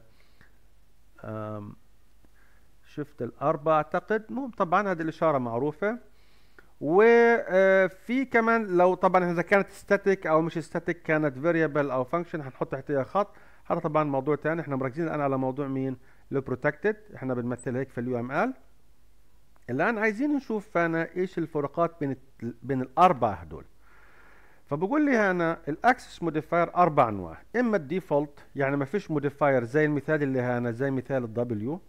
شيفت الاربع اعتقد المهم طبعا هذه الاشاره معروفه وفي آه، كمان لو طبعا اذا كانت ستاتيك او مش ستاتيك كانت فاريبل او فانكشن هنحط تحتها خط هذا طبعا موضوع ثاني احنا مركزين الان على موضوع مين البروتكتد احنا بنمثل هيك في اليو ام ال الان عايزين نشوف انا ايش الفروقات بين بين الاربعه هدول فبقول لي هنا الاكسس موديفاير اربع انواع اما الديفولت يعني ما فيش موديفاير زي المثال اللي هنا زي مثال الدبليو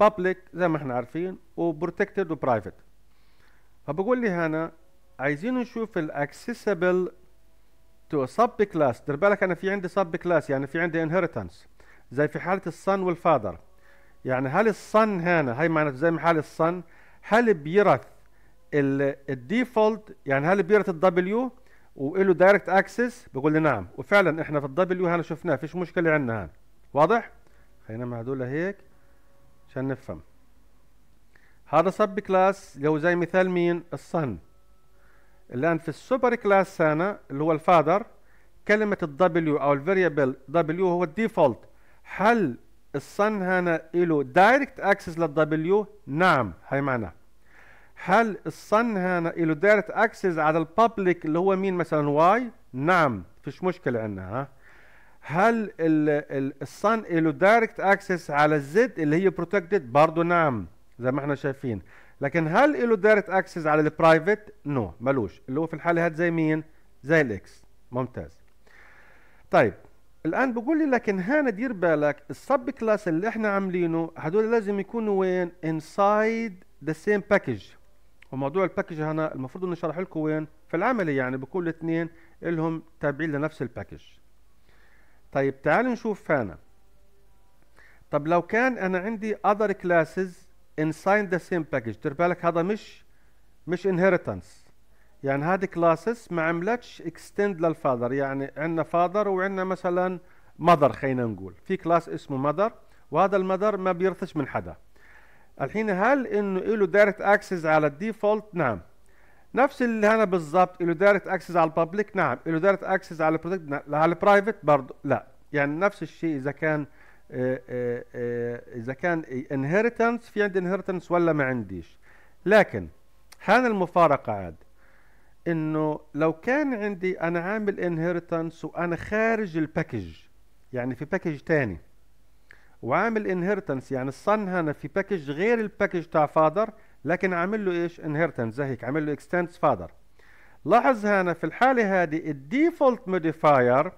بابليك زي ما احنا عارفين وبروتكتد وبرايفت فبقول لي هنا عايزين نشوف الاكسسبل تو سب كلاس دير بالك انا في عندي سب كلاس يعني في عندي انهرتنس زي في حاله الصن والفادر يعني هل الصن هنا هي معناته زي ما حال الصن هل بيرث الديفولت يعني هل بيرث الدبليو وله دايركت اكسس بقول لي نعم وفعلا احنا في الدبليو هنا شفناه فيش مشكله عندنا هنا واضح خلينا مع هذول هيك عشان نفهم هذا سب كلاس اللي هو زي مثال مين الصن الآن في السوبر كلاس هنا اللي هو الفادر كلمة الدبليو أو الفاريبل دبليو هو الديفولت هل الصن هنا له دايركت اكسس للدبليو نعم هي معنى هل الصن هنا له دايركت اكسس على الببليك اللي هو مين مثلا واي نعم فيش مشكله عندنا ها هل الصن له دايركت اكسس على الزد اللي هي بروتكتد برضه نعم زي ما احنا شايفين لكن هل له دايركت اكسس على البرايفت نو no. ملوش اللي هو في الحاله هات زي مين زي الاكس ممتاز طيب الان بقول لي لكن هنا دير بالك السب كلاس اللي احنا عاملينه هدول لازم يكونوا وين انسايد ذا سيم باكج وموضوع الباكج هنا المفروض اني اشرح لكم وين في العملي يعني بكل اثنين لهم تابعين لنفس الباكج طيب تعالوا نشوف هنا طب لو كان انا عندي other classes inside the same package دير بالك هذا مش مش انهيرتنس يعني هذه كلاسز ما عملتش اكستند للفاذر يعني عندنا فاذر وعندنا مثلا مذر خلينا نقول في كلاس اسمه مذر وهذا المذر ما بيرثش من حدا الحين هل انه له دايركت اكسس على الديفولت نعم نفس اللي هنا بالضبط له دايركت اكسس على الببليك نعم له دايركت اكسس على البروتكت نعم. على البرايفت برضه لا يعني نفس الشيء اذا كان آه، آه، آه، اذا كان انهيرتنس في عندي انهيرتنس ولا ما عنديش لكن هنا المفارقه عاد انه لو كان عندي انا عامل انهيرتنس وانا خارج الباكج يعني في باكج تاني وعامل انهيرتنس يعني الصن هنا في باكج غير الباكج تاع فادر لكن عامل له ايش انهيرتنس زي هيك عامل له اكستنس فادر لاحظ هنا في الحاله هذه الديفولت موديفاير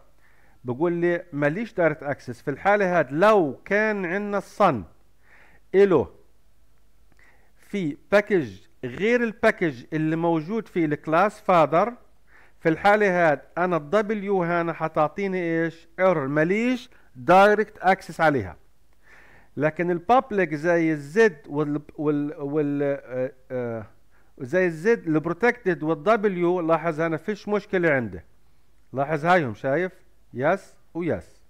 بقول لي ماليش دايركت اكسس في الحاله هاد لو كان عندنا الصن اله في باكج غير الباكج اللي موجود فيه الكلاس فادر في الحالة هاد انا الدبليو هنا حتعطيني ايش ايرور ماليش دايركت اكسس عليها لكن البابليك زي الزد وال وال وال آه، آه، زي الزد البروتكتد والدبليو لاحظ هنا فيش مشكلة عنده لاحظ هايهم شايف يس ويس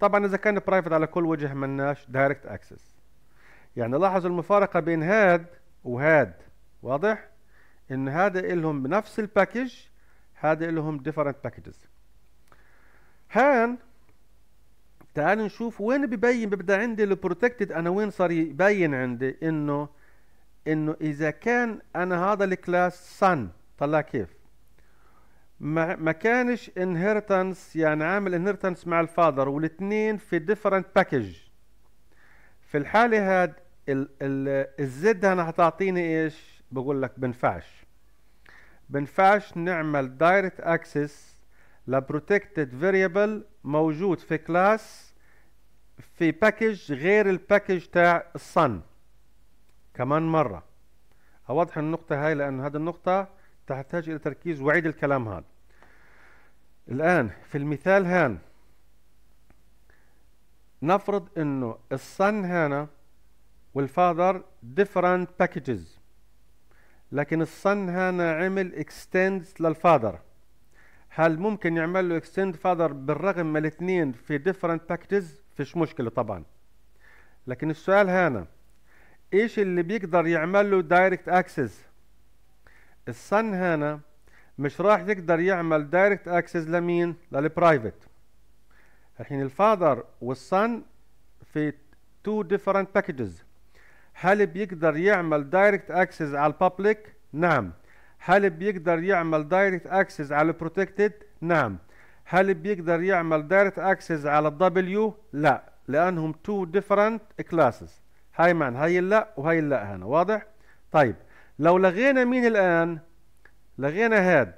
طبعا اذا كان برايفت على كل وجه مناش دايركت اكسس يعني لاحظوا المفارقه بين هاد وهاد واضح ان هذا لهم بنفس الباكج هذا لهم ديفرنت باكجز هان تعال نشوف وين ببين ببدا عندي البروتكتد انا وين صار يبين عندي انه انه اذا كان انا هذا الكلاس صن طلع كيف ما ما كانش انهيرتنس يعني عامل انهيرتنس مع الفاذر والاثنين في ديفرنت باكج في الحاله هاد الزد انا هتعطيني ايش بقول لك بنفعش بنفعش نعمل دايركت اكسس لبروتكتد فاريبل موجود في كلاس في باكج غير الباكج تاع الصن كمان مره اوضح النقطه هاي لانه هذه النقطه تحتاج الى تركيز واعيد الكلام هذا الآن في المثال هان نفرض انه الصن هنا والفادر different packages لكن الصن هنا عمل extends للفادر هل ممكن يعمل له extend father بالرغم من الاثنين في different packages فيش مشكلة طبعا لكن السؤال هنا ايش اللي بيقدر يعمل له direct access الصن هنا مش راح يقدر يعمل دايركت اكسس لمين للبرايفت الحين الفاذر والصن في تو ديفرنت باكجز هل بيقدر يعمل دايركت اكسس على الببليك نعم هل بيقدر يعمل دايركت اكسس على البروتكتد نعم هل بيقدر يعمل دايركت اكسس على الدبليو لا لانهم تو ديفرنت كلاسز هاي معنى هاي لا وهاي لا هنا واضح طيب لو لغينا مين الان لغينا هاد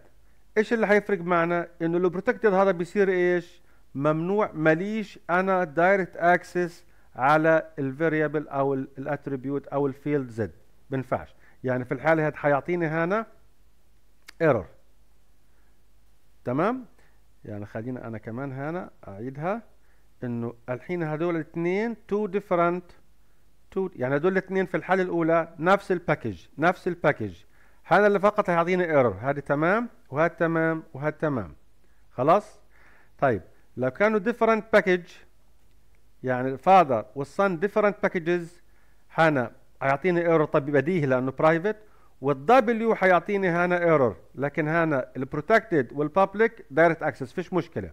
ايش اللي حيفرق معنا انه البروتكتد هذا بيصير ايش ممنوع ماليش انا دايركت اكسس على الفاريبل او الاتريبيوت او الفيلد زد بنفعش يعني في الحاله هاد حيعطيني هنا ايرور تمام يعني خلينا انا كمان هنا اعيدها انه الحين هدول الاثنين تو ديفرنت تو يعني هدول الاثنين في الحاله الاولى نفس الباكج نفس الباكج هذا اللي فقط هيعطينا ايرور هذا تمام وهذا تمام وهذا تمام خلاص طيب لو كانوا ديفرنت باكج يعني الفاذر والصن ديفرنت باكجز هنا هيعطيني ايرور طب بديهي لانه برايفت والدبليو هيعطيني هنا ايرور لكن هنا البروتكتد والبابليك دايركت اكسس فيش مشكله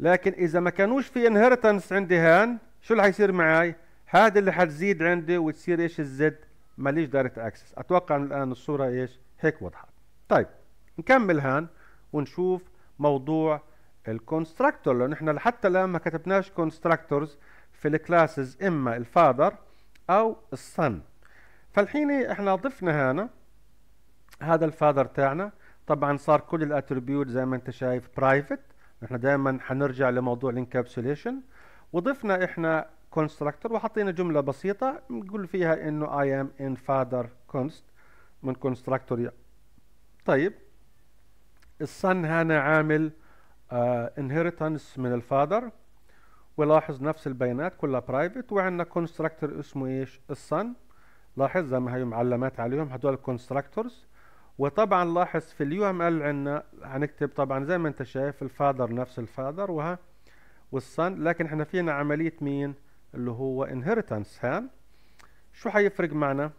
لكن اذا ما كانوش في انهرتنس عندي هان شو اللي حيصير معي هذا اللي حتزيد عندي وتصير ايش الزد ماليش دايركت اكسس اتوقع من الان الصوره ايش هيك وضحت طيب نكمل هان ونشوف موضوع الكونستراكتور لانه احنا حتى الان ما كتبناش كونستراكتورز في الكلاسز اما الفادر او الصن فالحين احنا ضفنا هنا هذا الفادر تاعنا طبعا صار كل الاتربيوت زي ما انت شايف برايفت احنا دائما حنرجع لموضوع الانكابسوليشن وضفنا احنا constructor وحطينا جمله بسيطه نقول فيها انه I am in father const من constructor طيب الصن هنا عامل uh, inheritance من الفادر ولاحظ نفس البيانات كلها برايفت وعندنا كونستراكتور اسمه ايش الصن لاحظ زي ما هي معلمات عليهم هدول الكونستراكتورز وطبعا لاحظ في اليو ام ال عندنا هنكتب طبعا زي ما انت شايف الفادر نفس الفادر وها والصن لكن احنا فينا عمليه مين اللي هو inheritance ها شو حيفرق معنا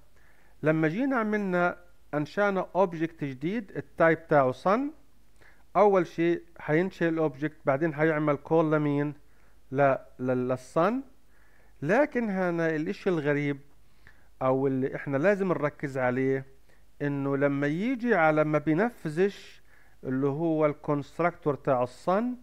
لما جينا عملنا انشأنا object جديد التايب تاعه sun اول شيء حينشئ الاوبجكت بعدين حيعمل كول لمين لا للصن لكن هنا الاشي الغريب او اللي احنا لازم نركز عليه انه لما يجي على ما بينفذش اللي هو الكونستراكتور تاع الصن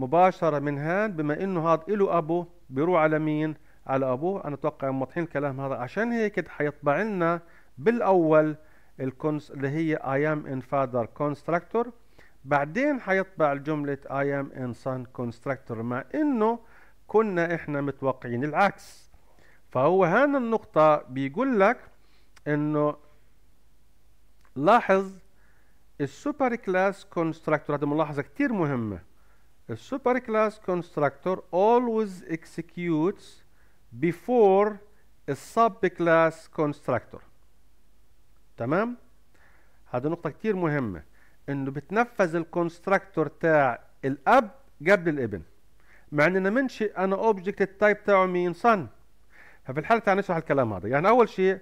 مباشرة من هان بما انه هذا له ابو بيروح على مين على ابوه انا اتوقع موضحين الكلام هذا عشان هيك حيطبع لنا بالاول الكونس اللي هي I am in father constructor بعدين حيطبع الجملة I am in son constructor مع انه كنا احنا متوقعين العكس فهو هان النقطة بيقول لك انه لاحظ السوبر كلاس كونستراكتور هذه ملاحظة كثير مهمة السوبر كلاس constructor always executes before السب كلاس constructor تمام هذا نقطة كتير مهمة انه بتنفذ الكونستراكتور تاع الاب قبل الابن مع اننا منشئ انا اوبجكت التايب تاعه مين صن ففي الحالة تعال نشرح الكلام هذا يعني اول شيء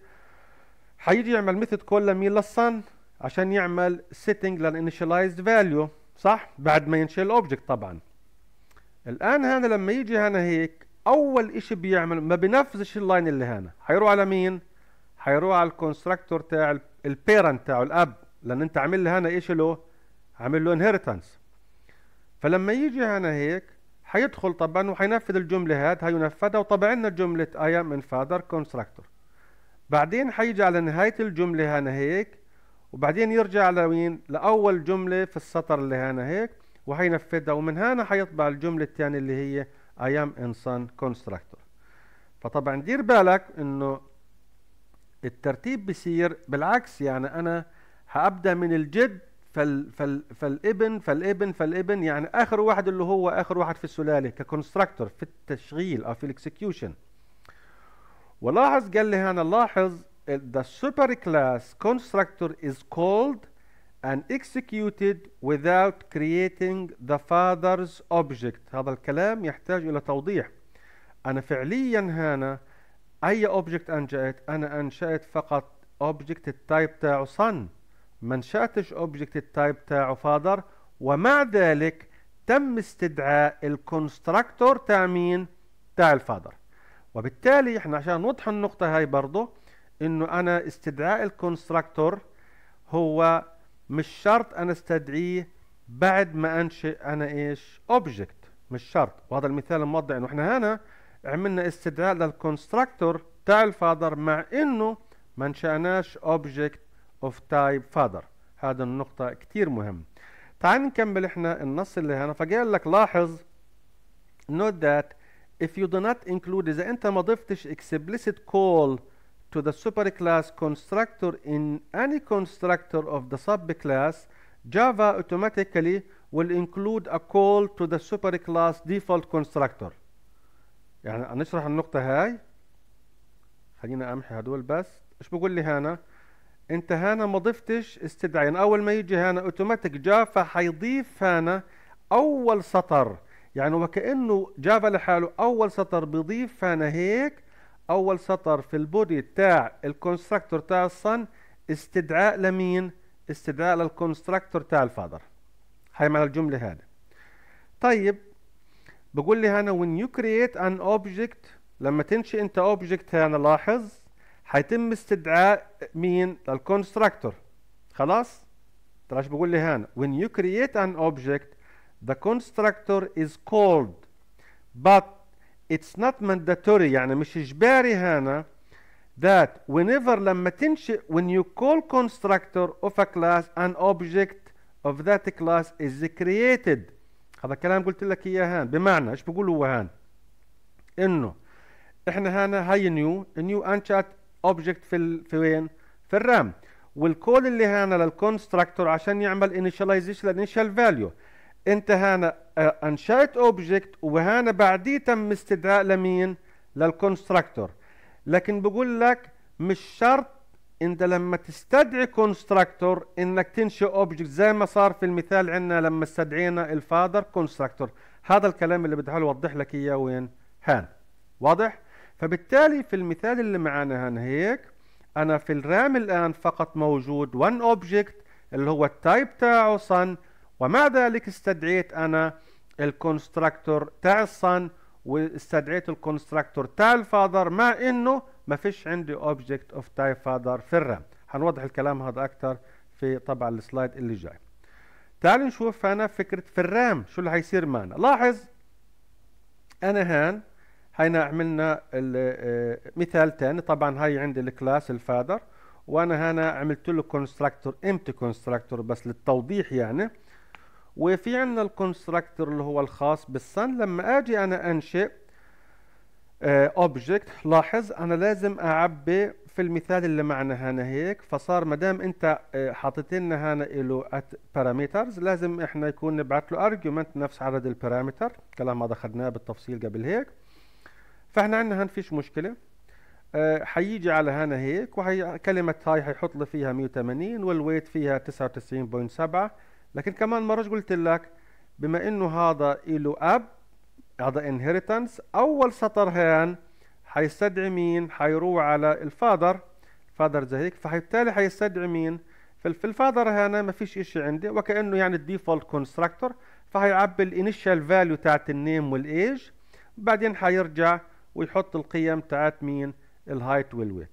حيجي يعمل ميثود كول لمين للصن عشان يعمل setting للinitialized value صح بعد ما ينشئ الاوبجكت طبعا الان هنا لما يجي هنا هيك اول اشي بيعمل ما بينفذش اللاين اللي هنا حيروح على مين حيروح على الكونستراكتور تاع البيرنت تاعه الاب لان انت عامل له هنا ايش له عامل له انهيرتنس فلما يجي هنا هيك حيدخل طبعا وحينفذ الجمله هاد هينفذها وطبع لنا جمله I am in father constructor بعدين حيجي على نهاية الجملة هنا هيك وبعدين يرجع لوين لأول جملة في السطر اللي هنا هيك وحينفذها ومن هنا حيطبع الجملة الثانية اللي هي I am insan constructor فطبعا دير بالك انه الترتيب بصير بالعكس يعني انا هابدا من الجد فال فال فالابن فالابن فالابن يعني اخر واحد اللي هو اخر واحد في السلاله ككونستراكتور في التشغيل او في الاكسكيوشن ولاحظ قال لي هنا لاحظ the superclass constructor is called and executed without creating the father's object هذا الكلام يحتاج إلى توضيح أنا فعليا هنا أي object أنشأت أنا أنشأت فقط object التايب تاعه son ما انشأتش object التايب تاعه father ومع ذلك تم استدعاء الكونستراكتور تاع مين تاع الفادر وبالتالي احنا عشان نوضح النقطة هاي برضه انه انا استدعاء الكونستراكتور هو مش شرط انا استدعيه بعد ما انشئ انا ايش اوبجكت مش شرط وهذا المثال موضح انه احنا هنا عملنا استدعاء للكونستراكتور تاع الفادر مع انه ما انشأناش اوبجكت اوف تايب فادر هذا النقطة كثير مهم تعال نكمل احنا النص اللي هنا فقال لك لاحظ note that if you do not include اذا انت ما ضفتش explicit call to the superclass constructor in any constructor of the subclass, Java automatically will include a call to the superclass default constructor. يعني نشرح النقطة هاي خلينا امحي هدول بس ايش بقول لي هنا انت هنا ما ضفتش استدعاء يعني اول ما يجي هنا اوتوماتيك جافا حيضيف هنا اول سطر يعني وكانه جافا لحاله اول سطر بيضيف هنا هيك اول سطر في البودي تاع الكونستراكتور تاع الصن استدعاء لمين استدعاء للكونستراكتور تاع الفادر هاي معنى الجمله هذا طيب بقول لي هنا when you create an object لما تنشئ انت object هنا لاحظ حيتم استدعاء مين للكونستراكتور خلاص ايش بقول لي هنا when you create an object the constructor is called but it's not mandatory يعني مش إجباري هنا that whenever لما تنشئ when you call constructor of a class an object of that class is created هذا كلام قلت لك اياه هان بمعنى ايش بقول هو هان انه احنا هنا هاي نيو نيو انشات اوبجكت في في وين في الرام والكول اللي هنا للكونستراكتور عشان يعمل initialization للانيشال فاليو انت هنا آه، انشأت اوبجكت وهنا بعديه تم استدعاء لمين للكونستراكتور لكن بقول لك مش شرط انت لما تستدعي كونستراكتور انك تنشئ اوبجكت زي ما صار في المثال عندنا لما استدعينا الفادر كونستراكتور هذا الكلام اللي بدي اوضح لك اياه وين هان واضح فبالتالي في المثال اللي معانا هان هيك انا في الرام الان فقط موجود وان اوبجكت اللي هو التايب تاعه صن ومع ذلك استدعيت أنا الكونستراكتور تاع الصن واستدعيت الكونستراكتور تاع الفادر مع انه ما فيش عندي اوبجكت اوف تايب فادر في الرام هنوضح الكلام هذا اكثر في طبعا السلايد اللي جاي تعال نشوف انا فكرة في الرام شو اللي حيصير معنا لاحظ انا هان هينا عملنا آه، مثال ثاني طبعا هاي عندي الكلاس الفادر وانا هنا عملت له كونستراكتور امتي كونستراكتور بس للتوضيح يعني وفي عندنا الكونستراكتور اللي هو الخاص بالسن لما اجي انا انشئ اوبجكت آه، لاحظ انا لازم اعبي في المثال اللي معنا هنا هيك فصار ما دام انت آه، حاطط لنا هنا له بارامترز لازم احنا يكون نبعث له ارجيومنت نفس عدد البارامتر كلام هذا دخلناه بالتفصيل قبل هيك فاحنا عندنا هنا فيش مشكله آه، حيجي على هنا هيك وكلمه هاي حيحط لي فيها 180 والويت فيها 99.7 لكن كمان مرة قلت لك بما انه هذا له اب هذا انهيرتنس اول سطر هان حيستدعي مين حيروح على الفادر فادر زي هيك فبالتالي حيستدعي مين في الفادر هنا ما فيش اشي عندي وكانه يعني الديفولت كونستراكتور فهيعبي الانيشال فاليو تاعت النيم والايج بعدين حيرجع ويحط القيم تاعت مين الهايت والويت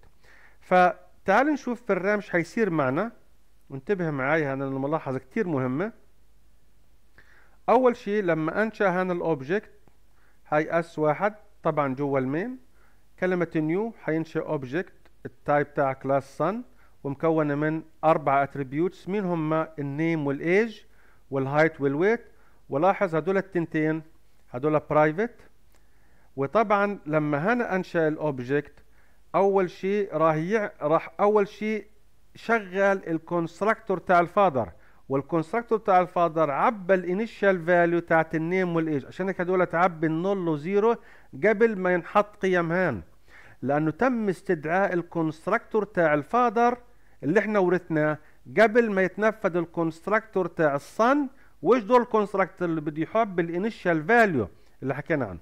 فتعال نشوف في الرام حيصير معنا وانتبه معي هنا الملاحظة كتير مهمة أول شي لما أنشأ هنا الأوبجكت هاي اس واحد طبعا جوا المين كلمة نيو حينشأ أوبجكت التايب تاع كلاس صن ومكونة من أربعة اتريبيوتس مين هما النيم والإيج والهايت والويت ولاحظ هدول التنتين هدول برايفت وطبعا لما هنا أنشأ الأوبجكت أول شي راح راح أول شي شغل الكونستراكتور بتاع الفادر والكونستراكتور بتاع الفادر عبى الانيشال فاليو بتاعت النيم والايج عشان هيك هذول تعبي النول وزيرو قبل ما ينحط قيم هان لانه تم استدعاء الكونستراكتور بتاع الفادر اللي احنا ورثناه قبل ما يتنفذ الكونستراكتور بتاع الصن وش دول الكونستراكتور اللي بده يحب الانيشال فاليو اللي حكينا عنه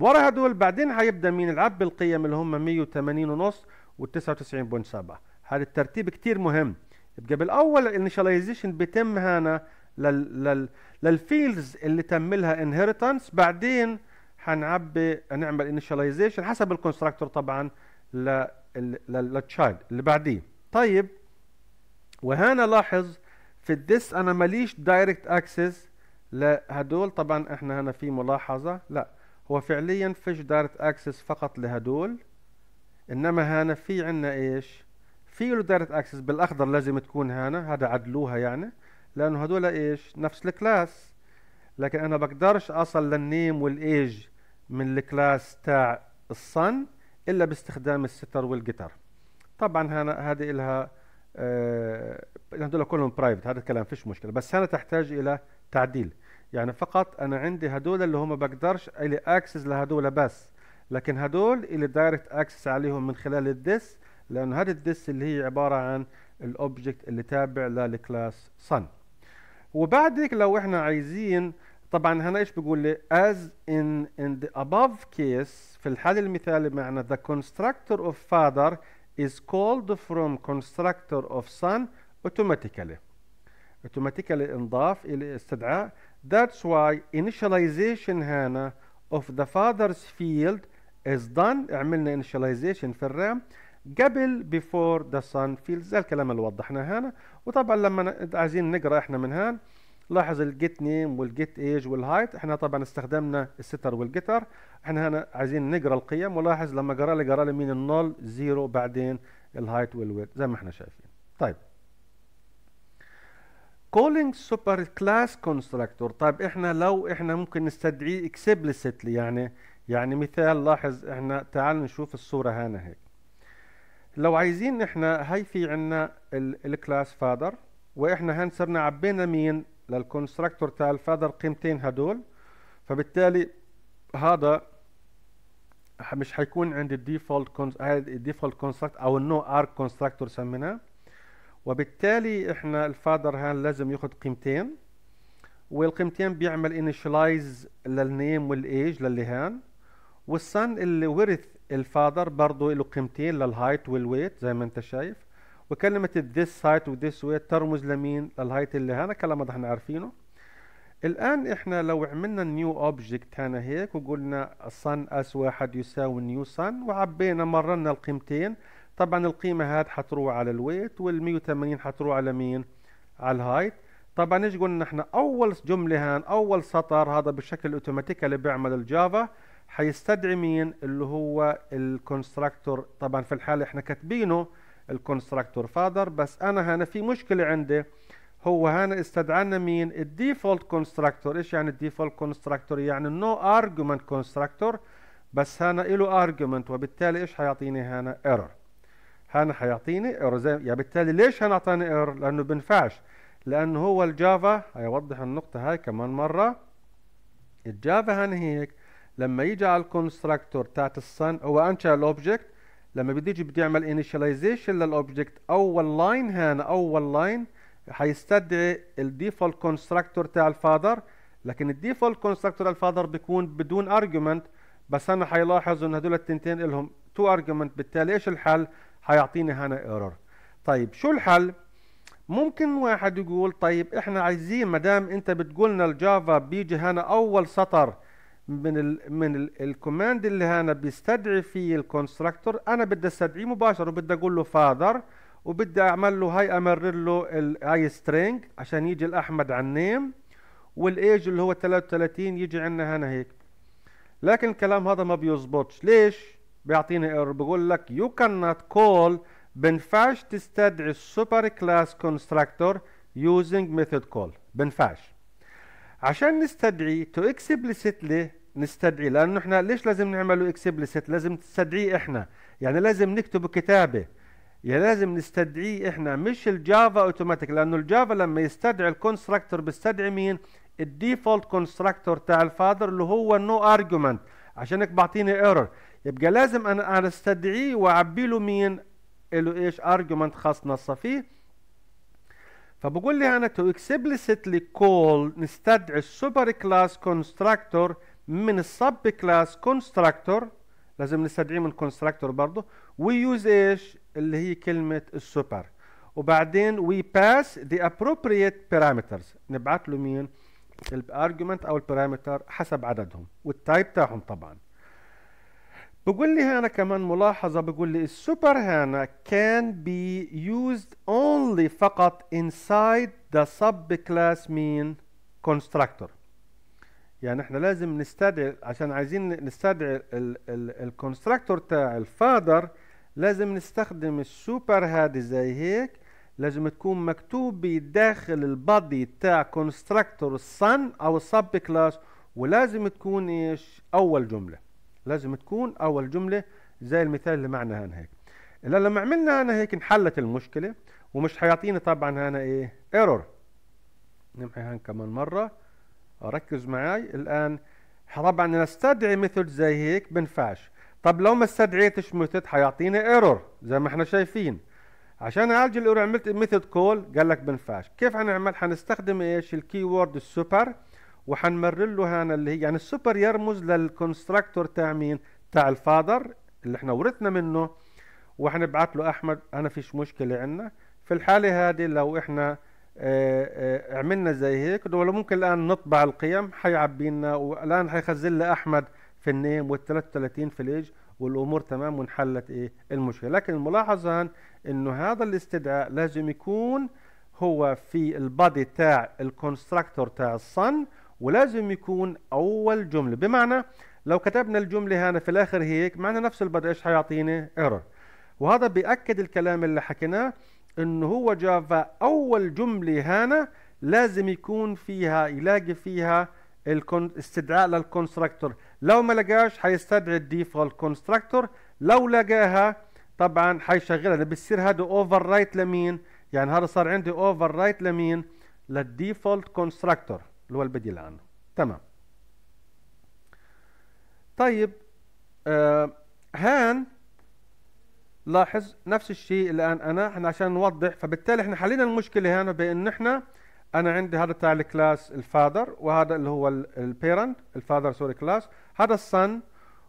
ورا هدول بعدين هيبدا مين العب القيم اللي هم 180 ونص و99.7 هذا الترتيب كتير مهم يبقى بالاول الانيشاليزيشن بيتم هنا لل لل للفيلدز اللي تم لها انهيرتنس بعدين حنعبي نعمل انيشاليزيشن حسب الكونستراكتور طبعا للتشايلد اللي بعديه طيب وهنا لاحظ في الديس انا ماليش دايركت اكسس لهدول طبعا احنا هنا في ملاحظه لا هو فعليا فيش دايركت اكسس فقط لهدول انما هنا في عندنا ايش في له دايركت اكسس بالاخضر لازم تكون هنا هذا عدلوها يعني لانه هذول ايش نفس الكلاس لكن انا بقدرش اصل للنيم والايج من الكلاس تاع الصن الا باستخدام الستر والجيتر طبعا هنا هذه لها آه كلهم برايفت هذا الكلام فيش مشكله بس هنا تحتاج الى تعديل يعني فقط انا عندي هذول اللي هم بقدرش الي اكسس لهذول بس لكن هذول اللي دايركت اكسس عليهم من خلال الديس لأنه هذه الدس اللي هي عبارة عن الأوبجكت اللي تابع للكلاس صن وبعد هيك لو إحنا عايزين طبعا هنا إيش بيقول لي as in in the above case في الحالة المثالي معنا the constructor of father is called from constructor of son automatically automatically انضاف إلى استدعاء that's why initialization هنا of the father's field is done عملنا initialization في الرام قبل بيفور ذا سان فيلز ده الكلام اللي وضحناه هنا وطبعا لما عايزين نقرا احنا من هان لاحظ الجيت نيم والجيت ايج والهايت احنا طبعا استخدمنا الستر والجيتر احنا هنا عايزين نقرا القيم ولاحظ لما قرا لي قرا لي مين النول زيرو بعدين الهايت والويت زي ما احنا شايفين طيب calling super class constructor طيب احنا لو احنا ممكن نستدعيه explicitly يعني يعني مثال لاحظ احنا تعال نشوف الصورة هنا هيك لو عايزين احنا هي في عنا الكلاس فادر واحنا هن صرنا عبينا مين للكونستراكتور تاع الفادر قيمتين هدول فبالتالي هذا مش حيكون عند الديفولت الديفولت كونستراكت او النو ارك كونستراكتور سميناه وبالتالي احنا الفادر هان لازم ياخذ قيمتين والقيمتين بيعمل انيشلايز للنيم والايج للي هان والصن اللي ورث الفادر برضو له قيمتين للهايت والويت زي ما انت شايف وكلمة height و this ويت ترمز لمين للهايت اللي هنا كلام ده احنا عارفينه الآن احنا لو عملنا نيو اوبجيكت هنا هيك وقلنا sun اس واحد يساوي نيو sun وعبينا مررنا القيمتين طبعا القيمة هاد حتروح على الويت وال180 حتروح على مين على الهايت طبعا ايش قلنا احنا اول جملة هان اول سطر هذا بشكل الاوتوماتيكي اللي بيعمل الجافا هيستدعي مين اللي هو الكونستراكتور طبعا في الحالة احنا كاتبينه الكونستراكتور فادر بس انا هنا في مشكلة عندي هو هنا استدعانا مين الديفولت كونستراكتور ايش يعني الديفولت كونستراكتور يعني نو ارجومنت كونستراكتور بس هنا له ارجومنت وبالتالي ايش هيعطيني هنا ايرور هنا هيعطيني ايرور زي يعني بالتالي ليش هنا اعطاني ايرور لانه بنفعش لانه هو الجافا هيوضح النقطه هاي كمان مره الجافا هنا هيك لما يجي على الكونستراكتور بتاعت الصن هو انشا الاوبجكت لما بده يجي بده يعمل انيشاليزيشن للاوبجكت اول لاين هنا اول لاين هيستدعي الديفولت كونستراكتور تاع الفادر لكن الديفولت كونستراكتور الفادر بيكون بدون ارجيومنت بس انا حيلاحظ ان هذول التنتين لهم تو ارجيومنت بالتالي ايش الحل حيعطيني هنا ايرور طيب شو الحل ممكن واحد يقول طيب احنا عايزين ما دام انت بتقولنا الجافا بيجي هنا اول سطر من ال من الكوماند اللي انا بيستدعي فيه الكونستراكتور انا بدي استدعيه مباشره وبدي اقول له فادر وبدي اعمل له هاي امرر له الاي سترينج عشان يجي الاحمد على النيم والايج اللي هو 33 يجي عندنا هنا هيك لكن الكلام هذا ما بيزبطش ليش بيعطيني ايرور بقول لك يو كانت كول بنفعش تستدعي السوبر كلاس كونستراكتور using method call بنفعش عشان نستدعي تو اكسبلسيتلي نستدعي لانه احنا ليش لازم نعمله اكسبلسيت لازم تستدعيه احنا يعني لازم نكتبه كتابه يعني لازم نستدعيه احنا مش الجافا اوتوماتيك لانه الجافا لما يستدعي الكونستراكتور بيستدعي مين الديفولت كونستراكتور تاع الفاذر اللي هو نو no ارجومنت عشانك بعطيني ايرور يبقى لازم انا استدعيه واعبي له مين له ايش ارجومنت خاص نصه فيه فبقول لي انا تو explicitly call نستدعي السوبر كلاس كونستراكتور من السب كلاس كونستراكتور لازم نستدعيه من كونستراكتور برضه ويوز ايش اللي هي كلمه السوبر وبعدين وي باس ذا appropriate بارامترز نبعث له مين الارجيومنت او البارامتر حسب عددهم والتايب تاعهم طبعا بقول لي هنا كمان ملاحظة بقول لي السوبر هانا can be used only فقط inside the subclass مين constructor يعني احنا لازم نستدعي عشان عايزين نستدعي الكونستراكتور تاع الفادر لازم نستخدم السوبر هذه زي هيك لازم تكون مكتوب داخل البادي تاع كونستراكتور الصن او السب كلاس ولازم تكون ايش اول جمله لازم تكون اول جمله زي المثال اللي معنا هنا هيك الا لما عملنا هنا هيك انحلت المشكله ومش حيعطيني طبعا هنا ايه ايرور نمحي هان كمان مره ركز معي الان طبعا انا استدعي ميثود زي هيك بنفعش طب لو ما استدعيتش ميثود حيعطيني ايرور زي ما احنا شايفين عشان اعالج الايرور عملت ميثود كول قال لك بنفعش كيف حنعمل حنستخدم ايش الكي وورد السوبر وحنمرر له هنا اللي هي يعني السوبر يرمز للكونستراكتور تاع مين تاع الفادر اللي احنا ورثنا منه وحنبعت له احمد انا فيش مشكله عندنا في الحاله هذه لو احنا اه اه عملنا زي هيك ولا ممكن الان نطبع القيم حيعبي لنا والان حيخزن لي احمد في النيم وال33 في الايج والامور تمام وانحلت ايه المشكله لكن الملاحظه هان انه هذا الاستدعاء لازم يكون هو في البادي تاع الكونستراكتور تاع الصن ولازم يكون اول جمله بمعنى لو كتبنا الجمله هنا في الاخر هيك معنى نفس البدء ايش حيعطيني ايرور وهذا بياكد الكلام اللي حكيناه انه هو جافا اول جمله هنا لازم يكون فيها يلاقي فيها استدعاء للكونستراكتور لو ما لقاش حيستدعي الديفولت كونستراكتور لو لقاها طبعا حيشغلها بصير هذا اوفر رايت لمين يعني هذا صار عندي اوفر رايت لمين للديفولت كونستراكتور اللي هو البديل عنه تمام طيب آه هان لاحظ نفس الشيء الان انا احنا عشان نوضح فبالتالي احنا حلينا المشكله هنا بان احنا انا عندي هذا تاع الكلاس الفادر وهذا اللي هو البيرنت الفادر سوري كلاس هذا الصن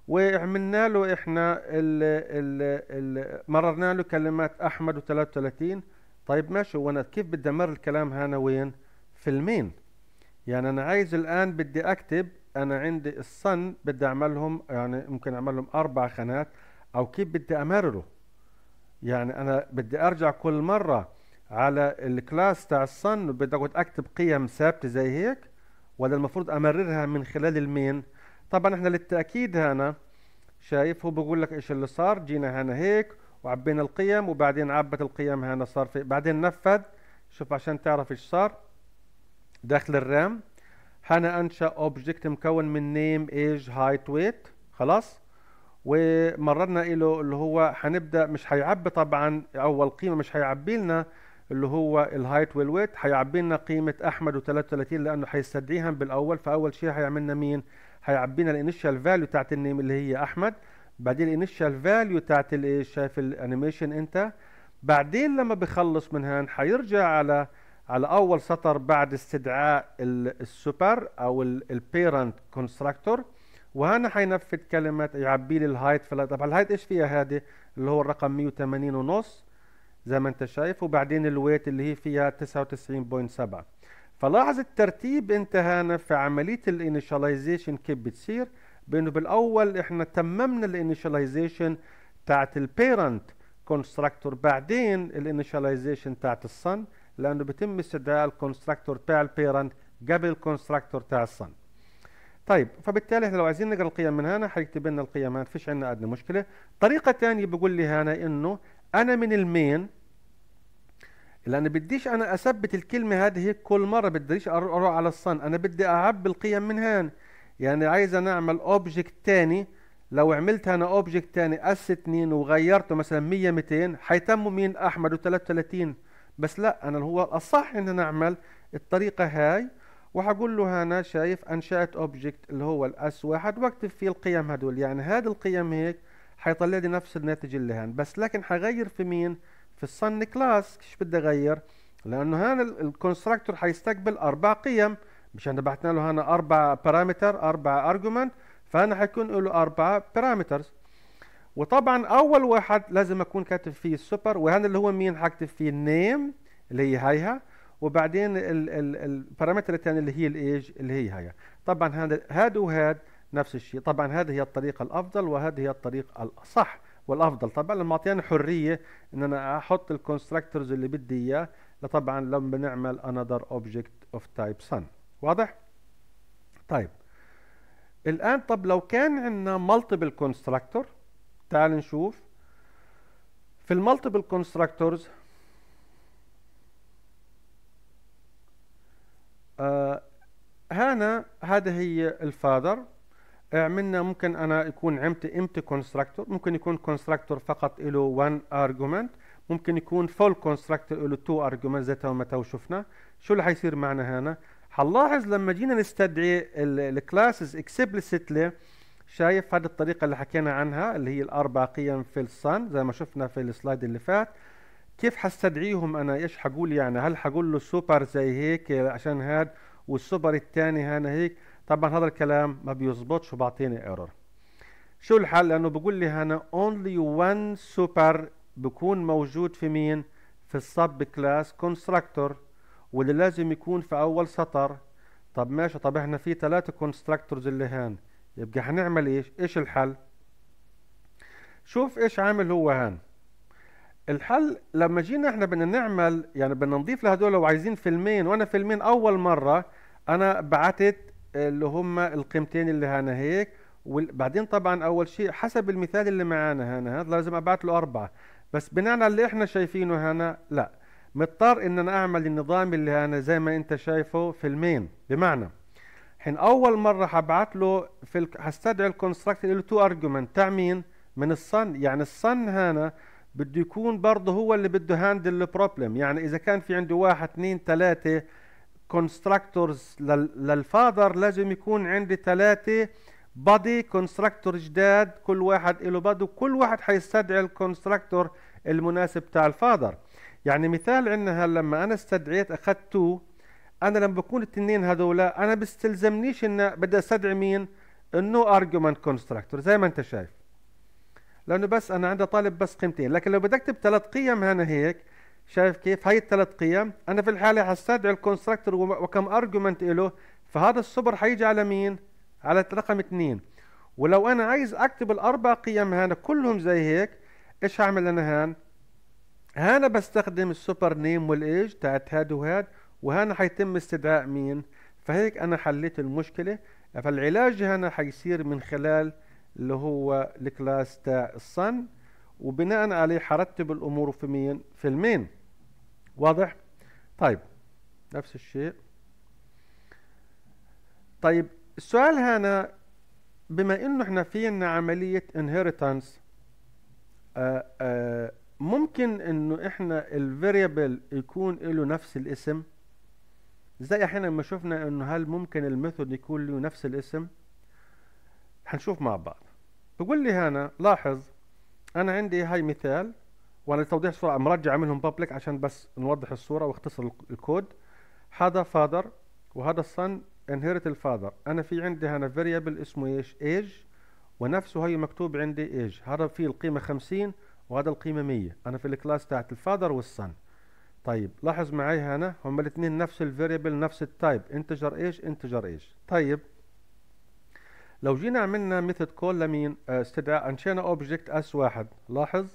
وعملنا له احنا ال ال ال مررنا له كلمات احمد و33 طيب ماشي وانا كيف بدي امر الكلام هنا وين في المين يعني انا عايز الان بدي اكتب انا عندي الصن بدي اعملهم يعني ممكن اعملهم اربع خانات او كيف بدي امرره يعني انا بدي ارجع كل مره على الكلاس تاع الصن بدي اقعد اكتب قيم ثابته زي هيك ولا المفروض امررها من خلال المين طبعا احنا للتاكيد هنا شايف هو بقول لك ايش اللي صار جينا هنا هيك وعبينا القيم وبعدين عبت القيم هنا صار في بعدين نفذ شوف عشان تعرف ايش صار داخل الرام هنا انشا اوبجكت مكون من نيم ايج هايت ويت خلاص ومررنا له اللي هو هنبدا مش هيعبي طبعا اول قيمه مش هيعبي لنا اللي هو الهايت والويت هيعبي لنا قيمه احمد و33 لانه هيستدعيها بالاول فاول شيء هيعملنا مين هيعبي لنا الانيشال فاليو بتاعت النيم اللي هي احمد بعدين الانيشال فاليو بتاعت الايه شايف الانيميشن انت بعدين لما بخلص من هان هيرجع على على اول سطر بعد استدعاء السوبر او البيرنت كونستراكتور وهنا حينفذ كلمة يعبي لي الهايت طبعا الهايت ايش فيها هذه اللي هو الرقم 180 ونص زي ما انت شايف وبعدين الويت اللي هي فيها 99.7 فلاحظ الترتيب انت هنا في عملية الانيشاليزيشن كيف بتصير بانه بالاول احنا تممنا الانيشاليزيشن تاعت البيرنت كونستراكتور بعدين الانيشاليزيشن تاعت الصن لانه بيتم استدعاء الكونستراكتور تاع البيرنت قبل الكونستراكتور تاع الصن طيب فبالتالي احنا لو عايزين نقرا القيم من هنا حيكتب لنا القيم ما فيش عندنا ادنى مشكله طريقه ثانيه بقول لي هنا انه انا من المين لان بديش انا اثبت الكلمه هذه هيك كل مره بديش اروح على الصن انا بدي اعبي القيم من هان يعني عايز انا اعمل اوبجكت ثاني لو عملت انا اوبجكت ثاني اس 2 وغيرته مثلا 100 200 حيتموا مين احمد و33 بس لا انا اللي هو الاصح ان انا اعمل الطريقه هاي وحقول له انا شايف انشات اوبجكت اللي هو الاس واحد واكتب فيه القيم هدول يعني هذه القيم هيك حيطلع لي نفس الناتج اللي هان بس لكن حغير في مين في الصن كلاس ايش بدي اغير لانه هان الكونستراكتور حيستقبل اربع قيم مش انا بعثنا له هنا اربع بارامتر اربع ارجومنت فانا حيكون له اربع بارامترز وطبعا اول واحد لازم اكون كاتب فيه السوبر وهنا اللي هو مين حكتب فيه النيم اللي هي هيها وبعدين البارامتر الثاني اللي هي الايج اللي هي هيها طبعا هذا هاد وهاد نفس الشيء طبعا هذه هي الطريقه الافضل وهذه هي الطريقه الصح والافضل طبعا لما اعطيني حريه ان انا احط الكونستراكتورز اللي بدي اياه طبعا لما بنعمل another object of type sun واضح طيب الان طب لو كان عندنا multiple constructor تعال نشوف في المالتيبل كونستراكتورز آه هنا هذا هي الفادر عملنا آه، ممكن انا يكون عملت امتي كونستراكتور ممكن يكون كونستراكتور فقط له 1 ارجومنت ممكن يكون فول كونستراكتور له 2 ارجومنت زي ما تو شفنا شو اللي حيصير معنا هنا حنلاحظ لما جينا نستدعي الكلاسز اكسبلسيتلي شايف هذه الطريقة اللي حكينا عنها اللي هي الأربع قيم في الصن زي ما شفنا في السلايد اللي فات كيف حستدعيهم أنا إيش حقول يعني هل حقول له سوبر زي هيك عشان هاد والسوبر الثاني هنا هيك طبعا هذا الكلام ما بيزبطش وبعطيني ايرور شو الحل لأنه بقول لي هنا only one super بكون موجود في مين في السب كلاس كونستراكتور واللي لازم يكون في أول سطر طب ماشي طب احنا في ثلاثة كونستراكتورز اللي هان يبقى هنعمل ايش ايش الحل شوف ايش عامل هو هان الحل لما جينا احنا بدنا نعمل يعني بدنا نضيف لهدول لو عايزين فيلمين وانا فيلمين اول مره انا بعتت اللي هم القيمتين اللي هنا هيك وبعدين طبعا اول شيء حسب المثال اللي معانا هنا هذا لازم ابعت له اربعه بس بناء على اللي احنا شايفينه هنا لا مضطر ان انا اعمل النظام اللي هنا زي ما انت شايفه فيلمين بمعنى حين اول مره هبعت له في ال... هستدعي الكونستراكت له تو ارجيومنت تاع مين من الصن يعني الصن هنا بده يكون برضه هو اللي بده هاندل البروبلم يعني اذا كان في عنده واحد اثنين ثلاثه كونستراكتورز للفادر لازم يكون عندي ثلاثه بادي كونستراكتور جداد كل واحد له بادي وكل واحد حيستدعي الكونستراكتور المناسب تاع الفادر يعني مثال عندنا هلا لما انا استدعيت اخذت 2 انا لما بكون التنين هذولا انا بستلزمنيش ان بدي استدعي مين النو ارجيومنت كونستراكتور زي ما انت شايف لانه بس انا عندي طالب بس قيمتين لكن لو بدي اكتب ثلاث قيم هنا هيك شايف كيف هاي الثلاث قيم انا في الحاله حستدعي الكونستراكتور وكم ارجيومنت له فهذا الصبر حيجي على مين على رقم اثنين ولو انا عايز اكتب الاربع قيم هنا كلهم زي هيك ايش هعمل انا هان هنا بستخدم السوبر نيم والايج تاعت هاد وهاد وهنا هيتم استدعاء مين فهيك انا حليت المشكله فالعلاج هنا حيصير من خلال اللي هو الكلاس تاع الصن وبناء عليه حرتب الامور في مين في المين واضح طيب نفس الشيء طيب السؤال هنا بما انه احنا في عنا عملية inheritance آه، آه، ممكن انه احنا الفاريبل يكون له نفس الاسم زي احيانا ما شفنا انه هل ممكن الميثود يكون له نفس الاسم حنشوف مع بعض بقول لي هنا لاحظ انا عندي هاي مثال وانا لتوضيح الصوره مرجع منهم بابليك عشان بس نوضح الصوره واختصر الكود هذا فادر وهذا الصن انهيرت الفادر انا في عندي هنا فاريبل اسمه ايش ايج ونفسه هي مكتوب عندي ايج هذا فيه القيمه 50 وهذا القيمه 100 انا في الكلاس تاعت الفادر والصن طيب لاحظ معي هنا هما الاثنين نفس الفاريبل نفس التايب انتجر ايش انتجر ايش طيب لو جينا عملنا ميثود كول لمين آه، استدعاء انشئنا اوبجكت اس واحد لاحظ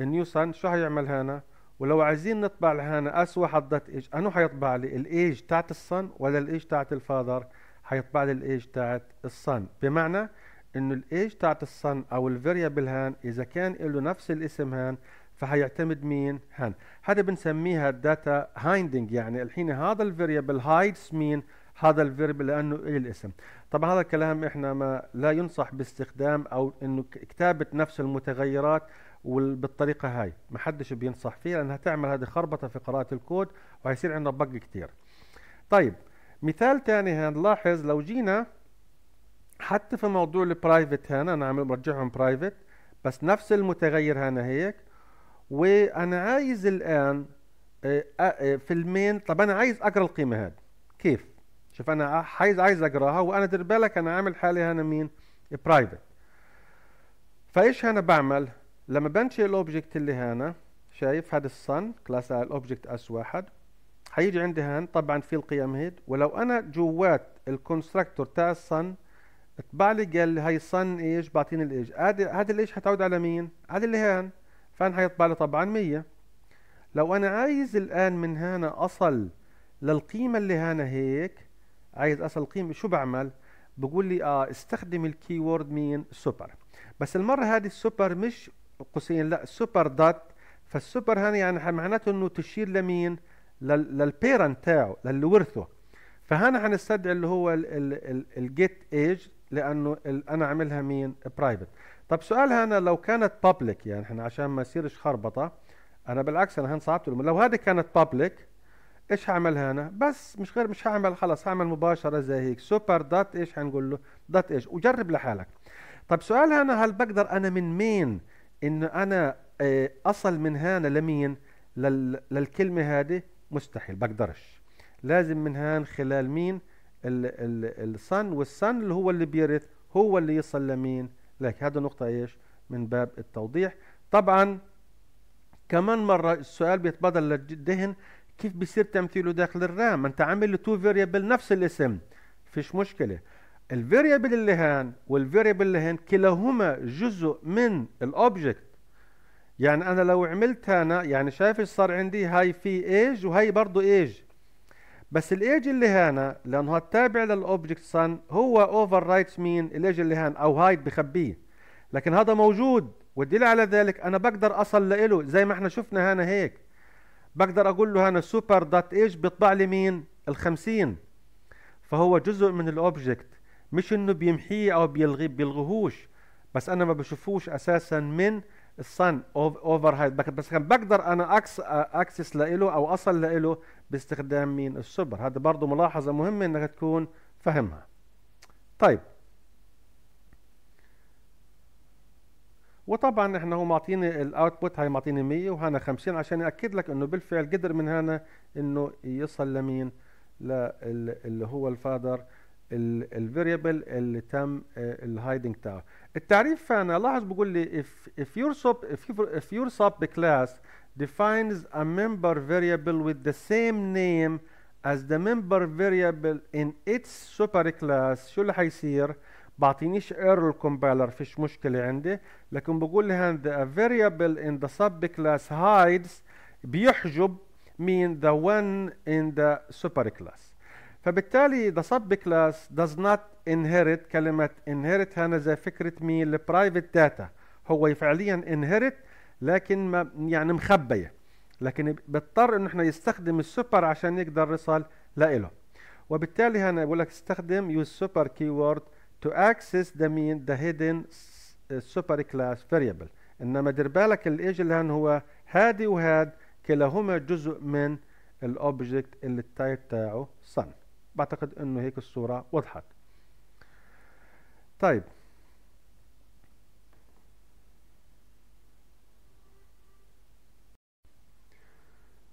النيو سان شو هيعمل هنا ولو عايزين نطبع لهنا اس واحد دوت ايج انو حيطبع لي الايج تاعت الصن ولا الايج تاعت الفاذر حيطبع لي الايج تاعت الصن بمعنى انه الايج تاعت الصن او الفاريبل هان اذا كان له نفس الاسم هان فهيعتمد مين هان هذا بنسميها الداتا هايندنج يعني الحين هذا الفاريبل هايدز مين هذا الفيرب لانه إيه الاسم طبعا هذا الكلام احنا ما لا ينصح باستخدام او انه كتابه نفس المتغيرات وبالطريقه هاي ما حدش بينصح فيها لانها تعمل هذه خربطه في قراءه الكود وهيصير عندنا بق كتير طيب مثال تاني هنلاحظ لو جينا حتى في موضوع البرايفت هنا انا عم برجعهم برايفت بس نفس المتغير هنا هيك وانا عايز الان آه، آه، آه، فيلمين طب انا عايز اقرا القيمه هذه كيف شوف انا عايز عايز اقراها وانا دير بالك انا عامل حالي هنا مين برايفت فايش انا بعمل لما بنشئ الاوبجكت اللي هنا شايف هذا الصن كلاس الاوبجكت اس واحد هيجي عندي هان طبعا في القيم هيد ولو انا جوات الكونستراكتور تاع الصن طبع لي قال لي هي صن ايش بعطيني الايج هذا هذا الايش حتعود على مين؟ على اللي هان فأنا هيطبع لي طبعا 100 لو أنا عايز الآن من هنا أصل للقيمة اللي هنا هيك عايز أصل القيمة شو بعمل؟ بقول لي آه استخدم الكي وورد مين؟ سوبر بس المرة هذه السوبر مش قوسين لا سوبر دوت فالسوبر هنا يعني معناته إنه تشير لمين؟ للبيرنت تاعه للي ورثه فهنا حنستدعي اللي هو الجيت ايج لانه انا عاملها مين برايفت طب سؤال هنا لو كانت بابليك يعني احنا عشان ما يصيرش خربطه انا بالعكس انا هن صعبت لو هذه كانت بابليك ايش هعمل هنا بس مش غير مش هعمل خلاص هعمل مباشره زي هيك سوبر دوت ايش هنقول له دوت ايش وجرب لحالك طب سؤال هنا هل بقدر انا من مين انه انا آه، اصل من هنا لمين لل للكلمه هذه مستحيل بقدرش لازم من هان خلال مين الصن والصن اللي هو اللي بيرث هو اللي يصل لمين لكن هذه نقطة ايش من باب التوضيح طبعا كمان مرة السؤال بيتبادر للذهن كيف بيصير تمثيله داخل الرام انت عامل تو فاريبل نفس الاسم فيش مشكلة الفاريبل اللي هان والفاريبل اللي هان كلاهما جزء من الاوبجكت يعني انا لو عملت هنا يعني شايف ايش صار عندي هاي في ايج وهي برضه ايج بس الايج اللي هنا لانه التابع للاوبجكت صن هو اوفر رايتس مين الايج اللي هنا او هايد بخبيه لكن هذا موجود والدليل على ذلك انا بقدر اصل له زي ما احنا شفنا هنا هيك بقدر اقول له هنا سوبر دوت ايج بيطبع لي مين ال50 فهو جزء من الاوبجكت مش انه بيمحيه او بيلغي بيلغوهوش بس انا ما بشوفوش اساسا من الصن اوفر هايد بس كان بقدر انا اكس اكسس له او اصل له باستخدام مين السوبر هذا برضه ملاحظه مهمه انك تكون فاهمها طيب وطبعا احنا هو معطيني الاوتبوت هاي معطيني 100 وهنا 50 عشان ياكد لك انه بالفعل قدر من هنا انه يصل لمين اللي هو الفادر الفاريبل اللي تم آه، الهايدنج تاعه التعريف فانا لاحظ بقول لي if if your sub if you, if your sub class defines a member variable with the same name as the member variable in its superclass شو اللي حيصير؟ بعطينيش error compiler فيش مشكلة عندي لكن بقول لي هند a variable in the subclass hides بيحجب mean the one in the superclass فبالتالي the subclass does not inherit كلمة inherit هنا زي فكرة مين البرايفت داتا هو فعليا inherit لكن ما يعني مخبية لكن بيضطر انه احنا يستخدم السوبر عشان يقدر يصل لإله وبالتالي هنا بقول لك استخدم use super keyword to access the mean the hidden super class variable انما دير بالك الايج اللي هن هو هادي وهاد كلاهما جزء من الاوبجكت اللي التايب تاعه صن بعتقد انه هيك الصورة وضحت طيب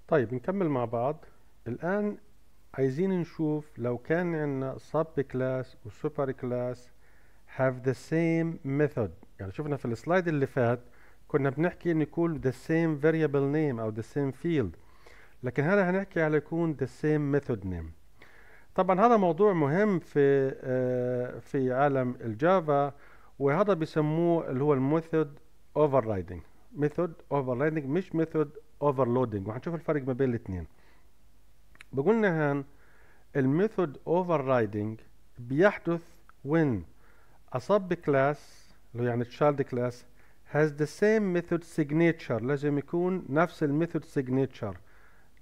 طيب نكمل مع بعض الآن عايزين نشوف لو كان عندنا سب كلاس و كلاس have the same method يعني شفنا في السلايد اللي فات كنا بنحكي ان يكون the same variable name او the same field لكن هذا هنحكي على يكون the same method name طبعا هذا موضوع مهم في آه، في عالم الجافا وهذا بيسموه اللي هو الميثود overriding ميثود overriding مش ميثود overloading وهنشوف الفرق ما بين الاثنين بقولنا هان الميثود overriding بيحدث when a sub class اللي يعني child class has the same method signature لازم يكون نفس الميثود signature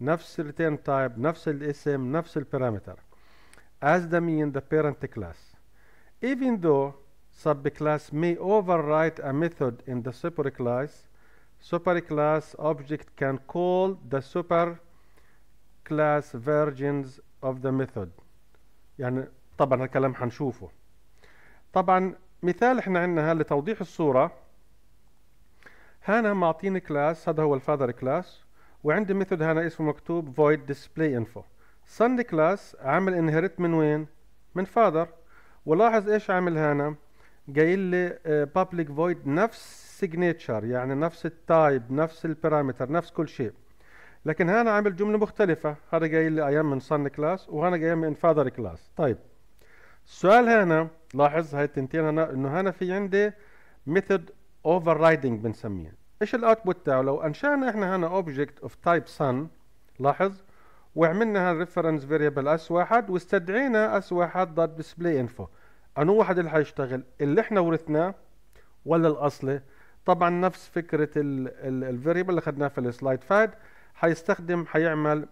نفس الريتيرن تايب نفس الاسم نفس البارامتر as the mean the parent class. Even though subclass may overwrite a method in the superclass, superclass object can call the superclass versions of the method. يعني طبعا هالكلام حنشوفه. طبعا مثال احنا عندنا لتوضيح الصورة هنا معطيني كلاس هذا هو الفاذر كلاس وعندي ميثود هنا اسمه مكتوب void display info son كلاس عمل انهرت من وين من father ولاحظ ايش عمل هنا قايل لي آه, public void نفس signature يعني نفس التايب نفس البارامتر نفس كل شيء لكن هنا عامل جمله مختلفه هذا قايل لي ايام من son كلاس وهنا جاي من father كلاس طيب السؤال هنا لاحظ هاي التنتين هنا انه هنا في عندي method overriding بنسميه ايش الاوتبوت تاعه لو انشانا احنا هنا object of type sun لاحظ وعملنا هذا الريفرنس فيريبل اس واحد واستدعينا اس واحد دوت ديسبلاي انفو انو واحد اللي حيشتغل اللي احنا ورثناه ولا الاصلي طبعا نفس فكره الفيريبل اللي اخذناه في السلايد فاد حيستخدم حيعمل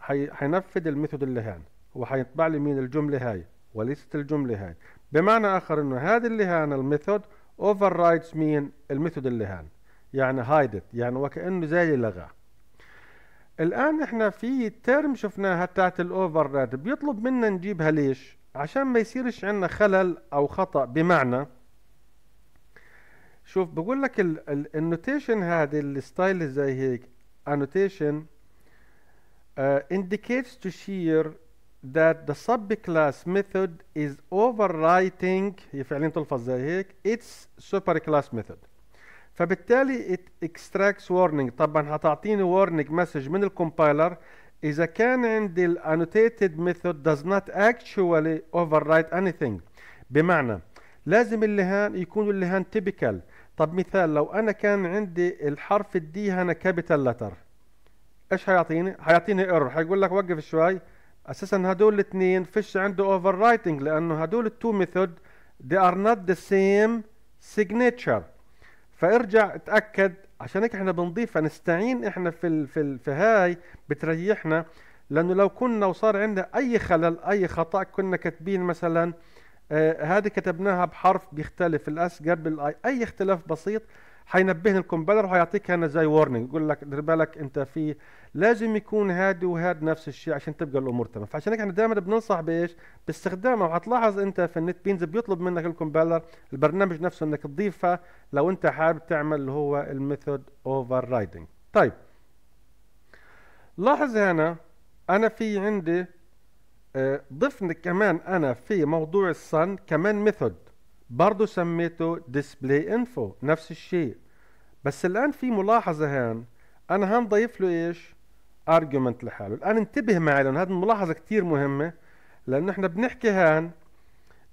حي... حينفذ الميثود اللي هان وحيتبع لي مين الجمله هاي وليست الجمله هاي بمعنى اخر انه هذا اللي هان الميثود اوفر رايتس مين الميثود اللي هان يعني هايدت يعني وكانه زي لغاه الآن احنا في ترم شفناها تاعت الأوفر ريد بيطلب منا نجيبها ليش؟ عشان ما يصيرش عندنا خلل أو خطأ بمعنى شوف بقول لك النوتيشن هذه الستايل زي هيك annotation uh, indicates to shear that the subclass method is overwriting هي فعليا تلفظ زي هيك its superclass method فبالتالي it extracts warning طبعا هتعطيني warning message من الكومبايلر إذا كان عندي ال annotated method does not actually override anything بمعنى لازم اللهان يكون اللهان typical طب مثال لو أنا كان عندي الحرف D هنا كابيتال لتر إيش هيعطيني؟ هيعطيني ايرور هيقول لك وقف شوي أساسا هدول الاثنين فيش عنده overwriting لأنه هدول التو method they are not the same signature فارجع اتاكد عشان هيك احنا بنضيف نستعين احنا في ال في, ال في هاي بتريحنا لانه لو كنا وصار عندنا اي خلل اي خطا كنا كاتبين مثلا آه هذه كتبناها بحرف بيختلف الاس قبل الاي اي اختلاف بسيط حينبهني الكمبيلر وحيعطيك هنا زي ورنينج يقول لك دير بالك انت في لازم يكون هادي وهاد نفس الشيء عشان تبقى الامور تمام فعشان هيك احنا دائما بننصح بايش باستخدامه وهتلاحظ انت في النت بينز بيطلب منك الكومبيلر البرنامج نفسه انك تضيفها لو انت حابب تعمل اللي هو الميثود اوفر رايدنج طيب لاحظ هنا انا في عندي آه، ضفنا كمان انا في موضوع الصن كمان ميثود برضه سميته display info نفس الشيء بس الان في ملاحظه هان انا هنضيف له ايش ارجيومنت لحاله الان انتبه معي لان هذه الملاحظه كثير مهمه لانه احنا بنحكي هان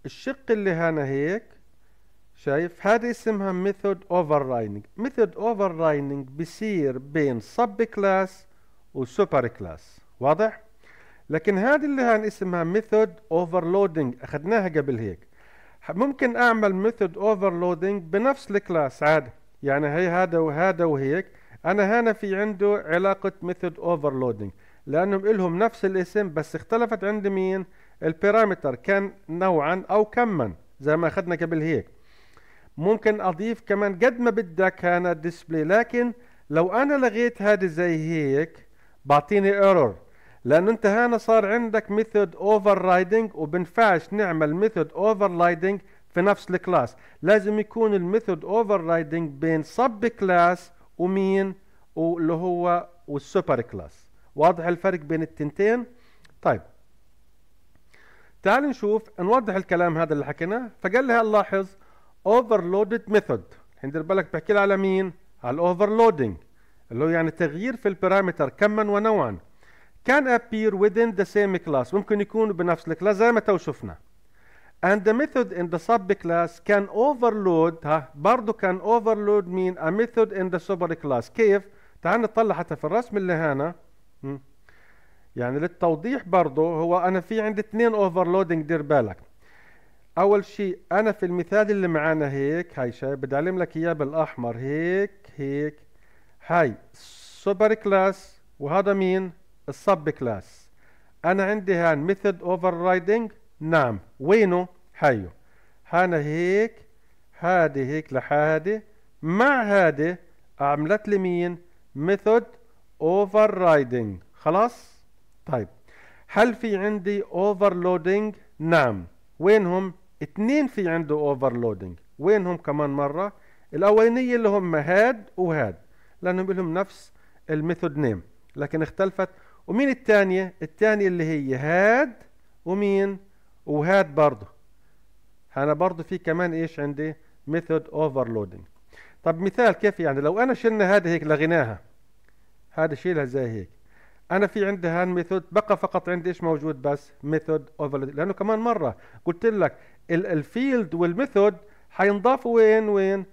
الشق اللي هنا هيك شايف هذه اسمها ميثود اوفر رايننج ميثود اوفر رايننج بصير بين سب كلاس وسوبر كلاس واضح لكن هذه اللي هان اسمها ميثود اوفرلودنج اخذناها قبل هيك ممكن اعمل ميثود اوفرلودنج بنفس الكلاس عادي يعني هي هذا وهذا وهيك انا هنا في عنده علاقة ميثود اوفرلودنج لانهم الهم نفس الاسم بس اختلفت عند مين البارامتر كان نوعا او كما زي ما اخذنا قبل هيك ممكن اضيف كمان قد ما بدك هنا ديسبلاي لكن لو انا لغيت هذه زي هيك بعطيني ايرور لانه انت هنا صار عندك ميثود اوفر رايدنج وبنفعش نعمل ميثود اوفر رايدنج في نفس الكلاس لازم يكون الميثود اوفر رايدنج بين سب كلاس ومين واللي هو والسوبر كلاس واضح الفرق بين التنتين طيب تعال نشوف نوضح الكلام هذا اللي حكيناه فقال لي لاحظ overloaded method الحين دير بالك بحكي لي على مين على الاوفرلودنج اللي هو يعني تغيير في البارامتر كما ونوعا كان appear within the same class ممكن يكون بنفس الكلاس زي ما تو شفنا and the method in the subclass can overload ها برضه can overload mean a method in the superclass كيف تعال نطلع حتى في الرسم اللي هنا يعني للتوضيح برضه هو انا في عندي اثنين overloading دير بالك اول شيء انا في المثال اللي معانا هيك هاي شايف بدي اعلم لك اياه بالاحمر هيك هيك هاي سوبر كلاس وهذا مين السب كلاس انا عندي هان ميثود اوفر رايدنج نعم وينه حيو هانا هيك هادي هيك لحادي مع هادي عملت لي مين ميثود اوفر رايدنج خلاص طيب هل في عندي اوفرلودنج نعم وينهم اثنين في عنده اوفرلودنج وينهم كمان مرة الاولانية اللي هم هاد وهاد لانهم لهم نفس الميثود نيم لكن اختلفت ومين الثانيه الثانيه اللي هي هاد ومين وهات برضه انا برضه في كمان ايش عندي ميثود اوفرلودنج طب مثال كيف يعني لو انا شلنا هذه هيك لغيناها هذا شيلها زي هيك انا في عندي هان ميثود بقى فقط عندي ايش موجود بس ميثود اوفرلودنج لانه كمان مره قلت لك الفيلد والميثود حينضافوا وين وين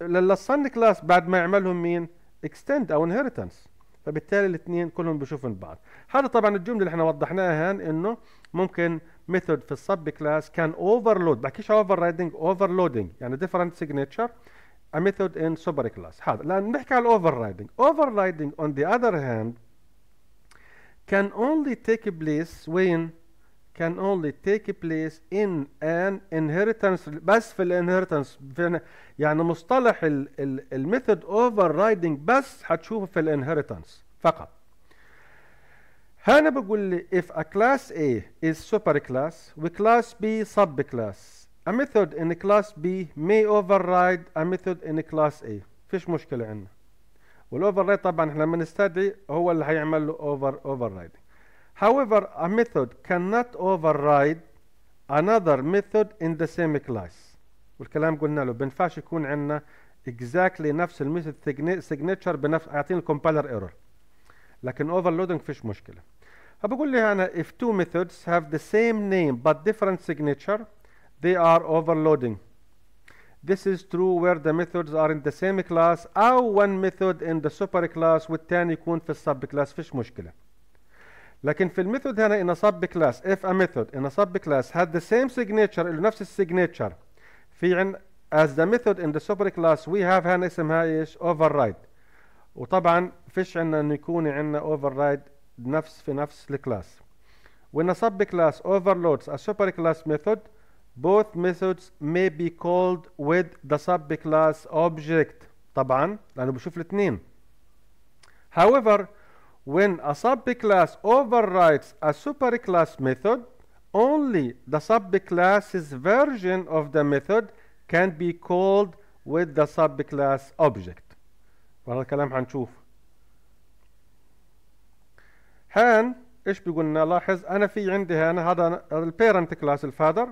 للصن كلاس بعد ما يعملهم مين اكستند او انهيرتنس فبالتالي الاثنين كلهم بيشوفوا بعض هذا طبعا الجمله اللي احنا وضحناها هان انه ممكن method في السب كلاس can overload بحكيش overriding overloading يعني different signature a method in super class هذا لان نحكي على overriding overriding on the other hand can only take place when can only take place in an inheritance بس في الانهيرتنس يعني مصطلح الميثود overriding بس هتشوفه في الانهيرتنس فقط هنا بقول لي if a class A is superclass with class B subclass a method in class B may override a method in class A فيش مشكلة عندنا والاوفررايد طبعا احنا لما نستدعي هو اللي هيعمل له اوفر override however a method cannot override another method in the same class والكلام قلنا له بينفعش يكون عندنا exactly نفس الميثود signature بنفس عاطين الكومبايلر ايرور لكن overloading فيش مشكله بقول if two methods have the same name but different signature they are overloading this is true where the methods are in the same class أو one method in the super class والتاني يكون في السب كلاس فيش مشكلة لكن في الميثود هنا in a sub class if a method in a sub class had the same signature اللي نفس السيجنتشر في عن as the method in the super class we have هنا اسمها ايش override وطبعا فيش عندنا انه يكون عندنا override نفس في نفس الكلاس When a subclass overloads a superclass method, both methods may be called with the subclass object طبعا لأنه بشوف الاثنين However, when a subclass overrides a superclass method, only the subclass's version of the method can be called with the subclass object. وهذا الكلام هنشوفه هان ايش بيقولنا لاحظ انا في عندي هنا هذا البيرنت كلاس الفادر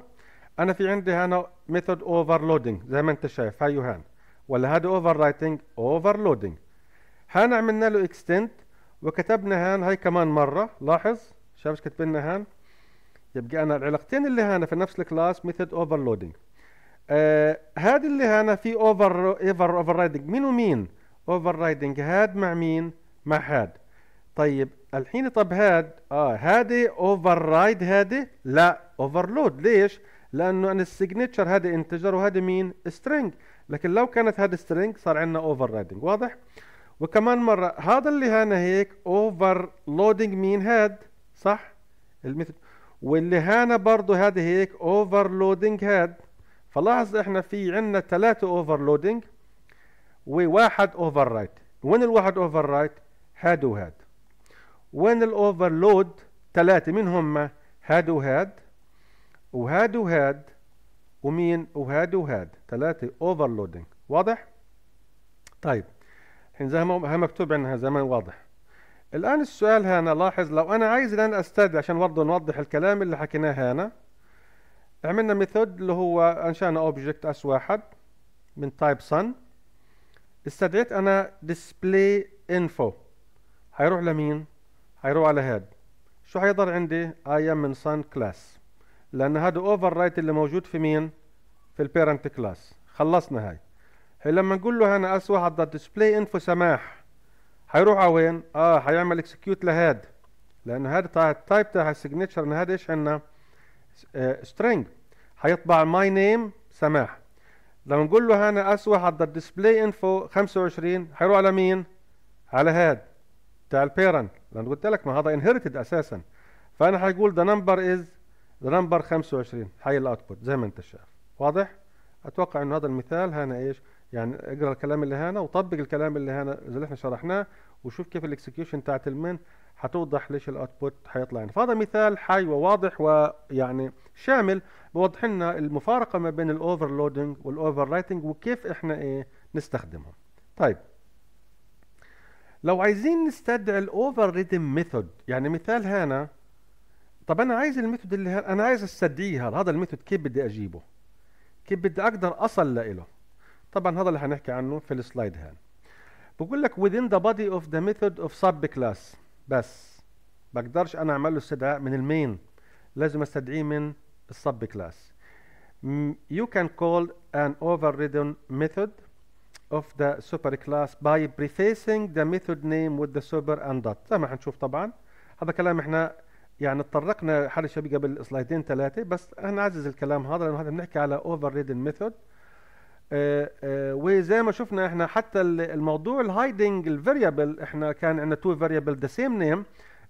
انا في عندي هنا ميثود اوفرلودنج زي ما انت شايف هاي هان ولا هذا اوفر رايتنج اوفرلودنج هان عملنا له اكستنت وكتبنا هان هاي كمان مره لاحظ شايف ايش كتبنا هان يبقى انا العلاقتين اللي هنا في نفس الكلاس ميثود اوفرلودنج آه هاد اللي هنا في اوفر ايفر اوفر رايدنج مين ومين اوفر رايدنج هاد مع مين مع هاد طيب الحين طب هاد اه هادي اوفر رايد هادي لا اوفرلود ليش لانه انا السيجنتشر هذا انتجر وهذا مين سترينج لكن لو كانت هذا سترينج صار عندنا اوفر رايدنج واضح وكمان مره هذا اللي هنا هيك اوفر لودنج مين هاد صح المثل واللي هنا برضه هذا هيك اوفر لودنج هاد فلاحظ احنا في عندنا ثلاثه اوفر لودنج وواحد اوفر رايت وين الواحد اوفر رايت هاد وهاد وين الاوفرلود ثلاثة مين هم هاد وهاد وهاد وهاد ومين وهاد وهاد ثلاثة اوفرلودنج واضح طيب الحين زي ما مكتوب عندنا زمان واضح الآن السؤال هنا لاحظ لو أنا عايز الآن أستدعي عشان برضه نوضح الكلام اللي حكيناه هنا عملنا ميثود اللي هو أنشأنا أوبجكت أس واحد من تايب صن استدعيت أنا display info هيروح لمين؟ هيروح على هاد شو حيضل عندي I am من سان class لأن هذا اوفر رايت اللي موجود في مين في البيرنت كلاس خلصنا هاي هي لما نقول له هنا اس واحد دوت ديسبلاي انفو سماح حيروح على وين اه حيعمل اكسكيوت لهاد لأن هذا تاع التايب تاع السيجنتشر ان هذا ايش عندنا سترينج آه، حيطبع ماي نيم سماح لما نقول له هنا اس واحد دوت ديسبلاي انفو 25 حيروح على مين على هاد تاع البيرنت لان قلت لك ما هذا انهرتد اساسا فانا حقول ذا نمبر از ذا نمبر 25 هي الاوتبوت زي ما انت شايف واضح اتوقع انه هذا المثال هنا ايش يعني اقرا الكلام اللي هنا وطبق الكلام اللي هنا زي اللي احنا شرحناه وشوف كيف الاكسكيوشن بتاعت المين حتوضح ليش الاوتبوت حيطلع يعني فهذا مثال حي وواضح ويعني شامل بوضح لنا المفارقه ما بين الاوفرلودنج والاوفر رايتنج وكيف احنا ايه نستخدمهم طيب لو عايزين نستدعي الاوفر ريدم ميثود يعني مثال هنا طب انا عايز الميثود اللي انا عايز استدعيها هذا الميثود كيف بدي اجيبه كيف بدي اقدر اصل لإله طبعا هذا اللي هنحكي عنه في السلايد هان بقول لك within the body of the method of sub class بس بقدرش انا اعمل له استدعاء من المين لازم استدعيه من السب كلاس you can call an overridden method of the super class by prefacing the method name with the super and dot زي ما هنشوف طبعا هذا كلام احنا يعني اتطرقنا حال شبيه قبل سلايدين ثلاثه بس هنعزز الكلام هذا لانه هذا بنحكي على اوفر ريدن ميثود وزي ما شفنا احنا حتى الموضوع الهايدنج الفاريبل احنا كان عندنا تو فاريبل ذا سيم نيم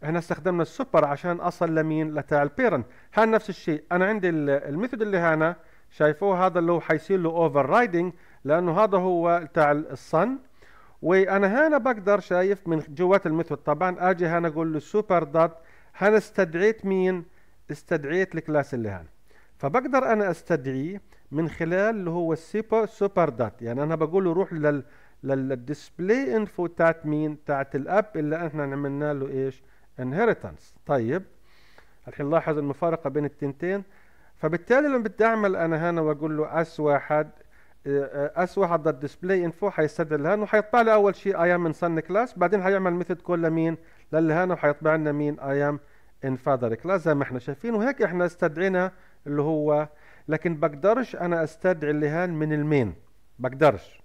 احنا استخدمنا السوبر عشان اصل لمين لتاع البيرنت هان نفس الشيء انا عندي الميثود اللي هنا شايفوه هذا اللي هو حيصير له اوفر رايدنج لانه هذا هو تاع الصن وانا هنا بقدر شايف من جوات الميثود طبعا اجي هنا اقول له سوبر دوت هنا استدعيت مين استدعيت الكلاس اللي هنا فبقدر انا استدعيه من خلال اللي هو السوبر سوبر دوت يعني انا بقول له روح لل للديسبلاي انفو تاعت مين تاعت الاب اللي احنا عملنا له ايش انهيرتنس طيب الحين لاحظ المفارقه بين التنتين فبالتالي لما بدي اعمل انا هنا واقول له اس واحد واحد على ديسبلاي انفو حيستدعي الهان وحيطبع لي اول شيء اي ام ان سن كلاس بعدين حيعمل ميثود كول لمين للهان وحيطبع لنا مين اي ام ان فادر كلاس زي ما احنا شايفين وهيك احنا استدعينا اللي هو لكن بقدرش انا استدعي اللهان من المين بقدرش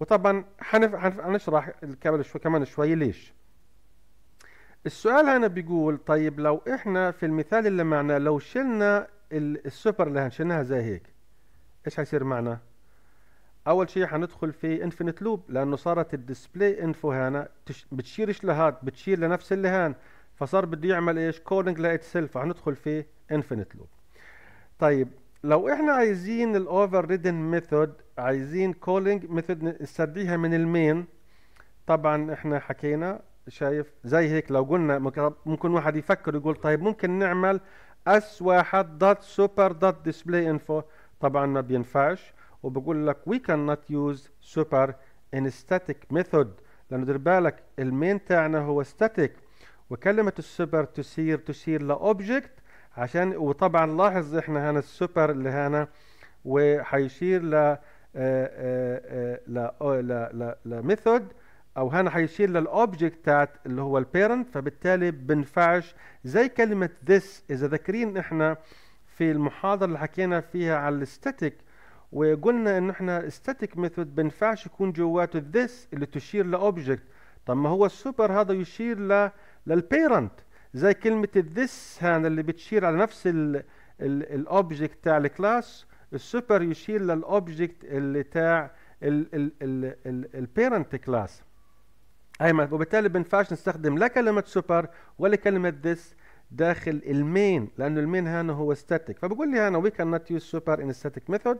وطبعا حنف... الكابل شوي كمان شوي ليش السؤال هنا بيقول طيب لو احنا في المثال اللي معنا لو شلنا السوبر اللي هنشلناها زي هيك ايش حيصير معنا اول شيء حندخل في انفينيت لوب لانه صارت الديسبلاي انفو هنا بتشيرش لهاد بتشير لنفس اللي هان فصار بده يعمل ايش كولينج سيلف فحندخل في انفينيت لوب طيب لو احنا عايزين الاوفر ريدن ميثود عايزين كولينج ميثود نستدعيها من المين طبعا احنا حكينا شايف زي هيك لو قلنا ممكن واحد يفكر يقول طيب ممكن نعمل اس واحد دوت سوبر دوت ديسبلاي انفو طبعا ما بينفعش وبقول لك كان نوت يوز سوبر ان ستاتيك ميثود لانه دير بالك المين تاعنا هو ستاتيك وكلمة السوبر تسير تشير لأوبجكت عشان وطبعا لاحظ احنا هنا السوبر اللي هنا وحيشير ل آه، آه، آه، ل ل لميثود او هنا حيشير للاوبجكت تاعت اللي هو البيرنت فبالتالي بنفعش زي كلمه ذس اذا ذاكرين احنا في المحاضره اللي حكينا فيها على الاستاتيك وقلنا ان احنا static method بينفعش يكون جواته this اللي تشير لاوبجكت طب ما هو السوبر هذا يشير ل للبيرنت زي كلمة this هنا اللي بتشير على نفس الاوبجكت تاع الكلاس السوبر يشير للاوبجكت اللي تاع البيرنت كلاس ما وبالتالي بينفعش نستخدم لا كلمة سوبر ولا كلمة this داخل المين لانه المين هنا هو static فبقول لي هنا we cannot use super in static method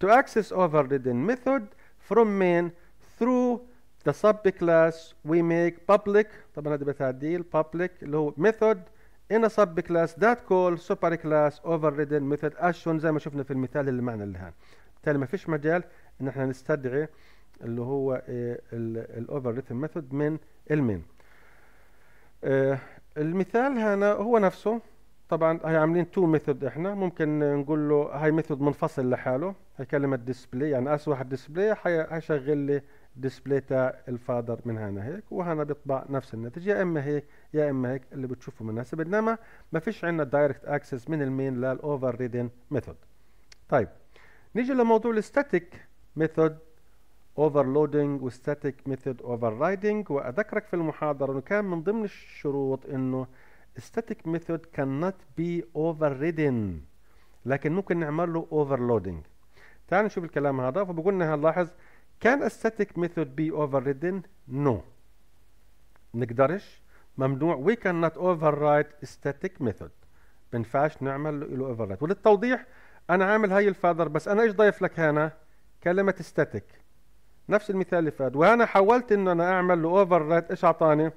to access overridden method from main through the subclass we make public طبعا هذه بتعديل public اللي هو method in a subclass that call superclass overridden method as shown زي ما شفنا في المثال اللي معنا اللي هان بالتالي ما فيش مجال ان احنا نستدعي اللي هو الاوفرريتن method من المين المثال هنا هو نفسه طبعا هي عاملين تو ميثود احنا ممكن نقول له هاي ميثود منفصل لحاله هي كلمه ديسبلاي يعني واحد ديسبلاي هيشغل لي ديسبلاي تاع الفادر من هنا هيك وهنا بيطبع نفس النتيجه يا اما هيك يا اما هيك اللي بتشوفه مناسب انما ما فيش عندنا دايركت اكسس من المين للاوفر ريدن ميثود طيب نيجي لموضوع الستاتيك ميثود اوفرلودنج وستاتيك ميثود اوفر رايدنج واذكرك في المحاضره انه كان من ضمن الشروط انه static method cannot be overridden لكن ممكن نعمل له overloading تعال نشوف الكلام هذا فبقول لنا هنلاحظ can a static method be overridden no نقدرش ممنوع we cannot override static method بنفعش نعمل له override وللتوضيح انا عامل هاي الفاذر بس انا ايش ضايف لك هنا كلمه static نفس المثال اللي فات وهنا حاولت ان انا اعمل له override ايش اعطاني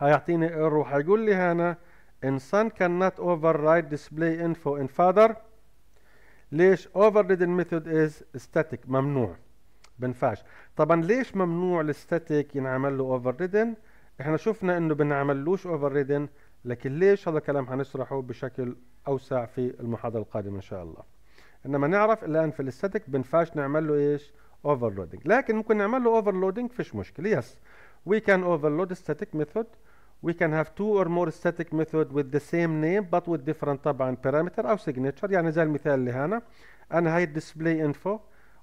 هيعطيني ايرور وهيقول لي هنا ان نوت cannot override display info in father ليش overridden method is static ممنوع بنفعش طبعا ليش ممنوع الستاتيك ينعمل له overridden احنا شفنا انه بنعملوش overridden لكن ليش هذا الكلام هنشرحه بشكل اوسع في المحاضره القادمه ان شاء الله انما نعرف الان في الستاتيك بنفعش نعمل له ايش overloading لكن ممكن نعمل له overloading فيش مشكله يس وي we can overload static method we can have two or more static method with the same name but with different طبعا parameter او signature يعني زي المثال اللي هنا انا هاي display info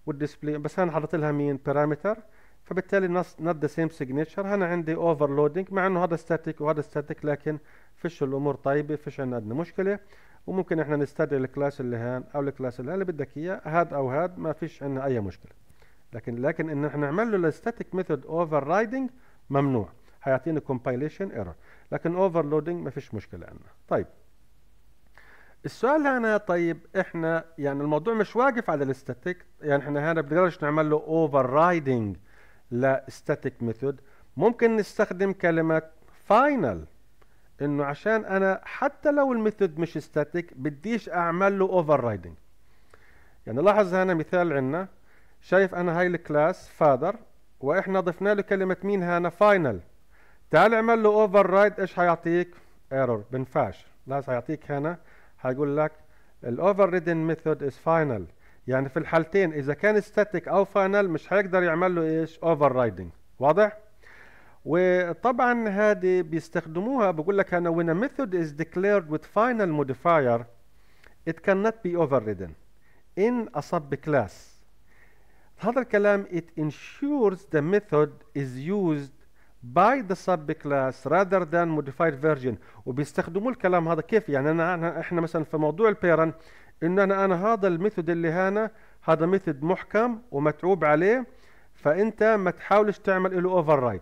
والديسبلاي بس انا حاطط لها مين parameter فبالتالي not the same signature هنا عندي overloading مع انه هذا static وهذا static لكن فيش الامور طيبه فيش عندنا مشكله وممكن احنا نستدعي الكلاس اللي هان او الكلاس اللي, اللي بدك اياه هاد او هاد ما فيش عندنا اي مشكله لكن لكن ان احنا نعمل له static method overriding ممنوع هيعطيني compilation error لكن overloading فيش مشكلة عندنا طيب السؤال هنا طيب احنا يعني الموضوع مش واقف على الستاتيك يعني احنا هنا بنقدرش نعمل له اوفر رايدنج لستاتيك ميثود ممكن نستخدم كلمة فاينل انه عشان انا حتى لو الميثود مش ستاتيك بديش اعمل له اوفر رايدنج يعني لاحظ هنا مثال عندنا شايف انا هاي الكلاس فادر واحنا ضفنا له كلمة مين هنا فاينل تعال اعمل له اوفر رايد ايش حيعطيك؟ ايرور بنفعش لازم حيعطيك هنا حيقول لك الاوفر ريدن ميثود از فاينل يعني في الحالتين اذا كان ستاتيك او فاينل مش حيقدر يعمل له ايش اوفر رايدنج واضح وطبعا هذه بيستخدموها بقول لك انا when a method is declared with final modifier it cannot be overridden in a subclass هذا الكلام it ensures the method is used by the subclass rather than modified version وبيستخدموا الكلام هذا كيف يعني انا, احنا مثلا في موضوع البيرن انه انا انا هذا الميثود اللي هنا هذا ميثود محكم ومتعوب عليه فانت ما تحاولش تعمل له اوفر رايت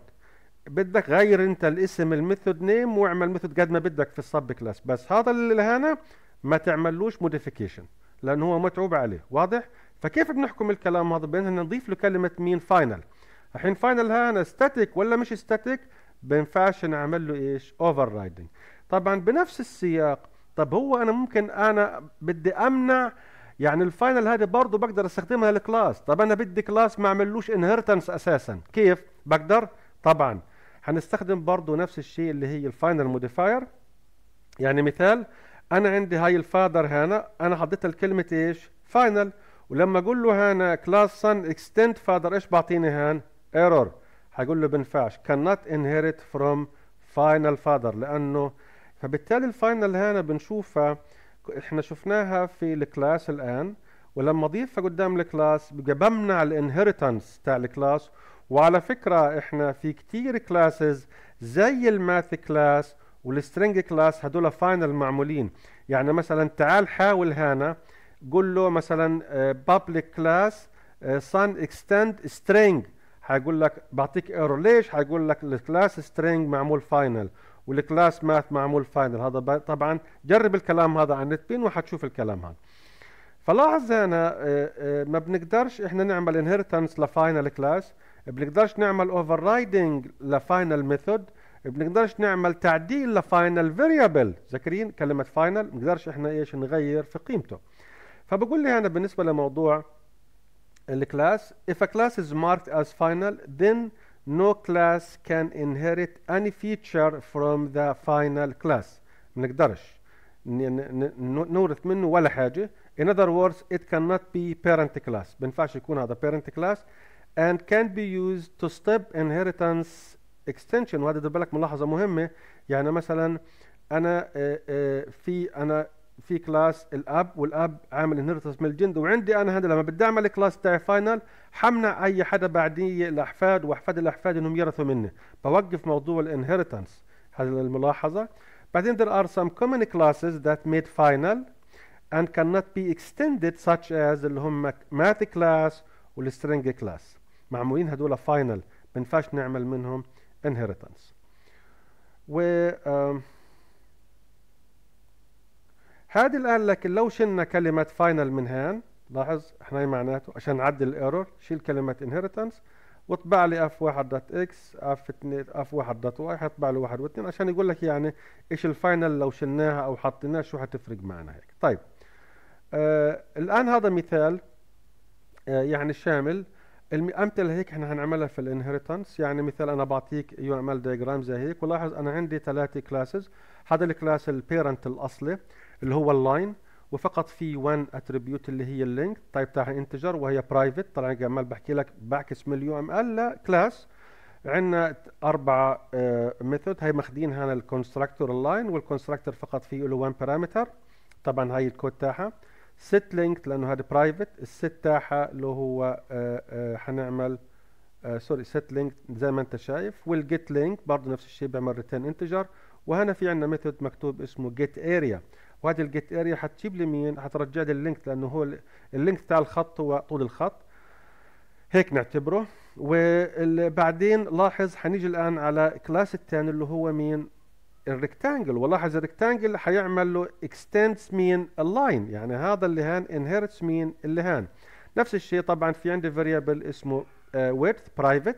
بدك غير انت الاسم الميثود نيم واعمل ميثود قد ما بدك في السب كلاس بس هذا اللي هنا ما تعملوش موديفيكيشن لانه هو متعوب عليه واضح فكيف بنحكم الكلام هذا بان نضيف له كلمه مين فاينل الحين فاينل هنا ستاتيك ولا مش ستاتيك بينفعش نعمل له ايش اوفر رايدنج طبعا بنفس السياق طب هو انا ممكن انا بدي امنع يعني الفاينل هذه برضه بقدر استخدمها لكلاس طب انا بدي كلاس ما اعملوش انهرتنس اساسا كيف بقدر طبعا هنستخدم برضه نفس الشيء اللي هي الفاينل موديفاير يعني مثال انا عندي هاي الفادر هنا انا حطيت الكلمه ايش فاينل ولما اقول له هنا كلاس سن اكستند فادر ايش بعطيني هان ايرور حيقول له بنفعش cannot inherit from final father لانه فبالتالي الفاينل هنا بنشوفها احنا شفناها في الكلاس الان ولما اضيفها قدام الكلاس بمنع الانهيرتنس تاع الكلاس وعلى فكره احنا في كتير كلاسز زي الماث كلاس والسترنج كلاس هدول فاينل معمولين يعني مثلا تعال حاول هنا قول له مثلا بابليك كلاس sun اكستند string حيقول لك بعطيك ايرور ليش حيقول لك الكلاس سترينج معمول فاينل والكلاس ماث معمول فاينل هذا طبعا جرب الكلام هذا على بين وحتشوف الكلام هذا فلاحظ هنا آه، آه، ما بنقدرش احنا نعمل انهرتنس لفاينل كلاس بنقدرش نعمل اوفر رايدنج لفاينل ميثود بنقدرش نعمل تعديل لفاينل فيريبل ذاكرين كلمه فاينل بنقدرش احنا ايش نغير في قيمته فبقول لي هنا بالنسبه لموضوع class. If a class is marked as final, then no class can inherit any feature from the final class نقدرش نورث منه ولا حاجة in other words it cannot be parent class بنفعش يكون هذا parent class and can be used to step inheritance extension وهذا ده ملاحظة مهمة يعني مثلا أنا في أنا في كلاس الاب والاب عامل انهرتس من الجند وعندي انا هذا لما بدي اعمل كلاس تاعي فاينل حمنع اي حدا بعدي الاحفاد واحفاد الاحفاد انهم يرثوا مني بوقف موضوع الانهرتنس هذه الملاحظه بعدين there are some common classes that made final and cannot be extended such as اللي هم math class والstring class معمولين هذول final ما ينفعش نعمل منهم inheritance و uh, هذه الآن لكن لو شلنا كلمة فاينل من هان لاحظ احنا ايه معناته عشان نعدل الايرور شيل كلمة inheritance واطبع لي اف 1 دوت اكس اف 2 اف 1 دوت واي لي له واحد واثنين عشان يقول لك يعني ايش الفاينل لو شلناها او حطيناها شو حتفرق معنا هيك طيب آه الان هذا مثال آه يعني شامل الامثله هيك احنا هنعملها في الانهرتنس يعني مثال انا بعطيك يعمل دايجرام زي هيك ولاحظ انا عندي ثلاثه كلاسز هذا الكلاس البيرنت الاصلي اللي هو اللاين وفقط في 1 اتريبيوت اللي هي اللينك تايب تاعها انتجر وهي برايفت طبعا عمال بحكي لك بعكس من اليو ام ال لكلاس عندنا اربع ميثود آه، هي ماخذين هنا الكونستراكتور اللاين والكونستراكتور فقط فيه له 1 بارامتر طبعا هاي الكود تاعها set لينك لانه هذا برايفت الست تاعها اللي هو آه، آه، حنعمل سوري set لينك زي ما انت شايف والجيت link برضه نفس الشيء بعمل return integer وهنا في عندنا ميثود مكتوب اسمه get area وهذا الجيت اريا حتجيب لي مين حترجع لي اللينك لانه هو اللينك تاع الخط هو طول الخط هيك نعتبره وبعدين لاحظ حنيجي الان على كلاس الثاني اللي هو مين الريكتانجل ولاحظ الريكتانجل حيعمل له اكستندس مين اللاين يعني هذا اللهان انهيرتس مين اللهان نفس الشيء طبعا في عندي فاريبل اسمه ويدث آه، برايفت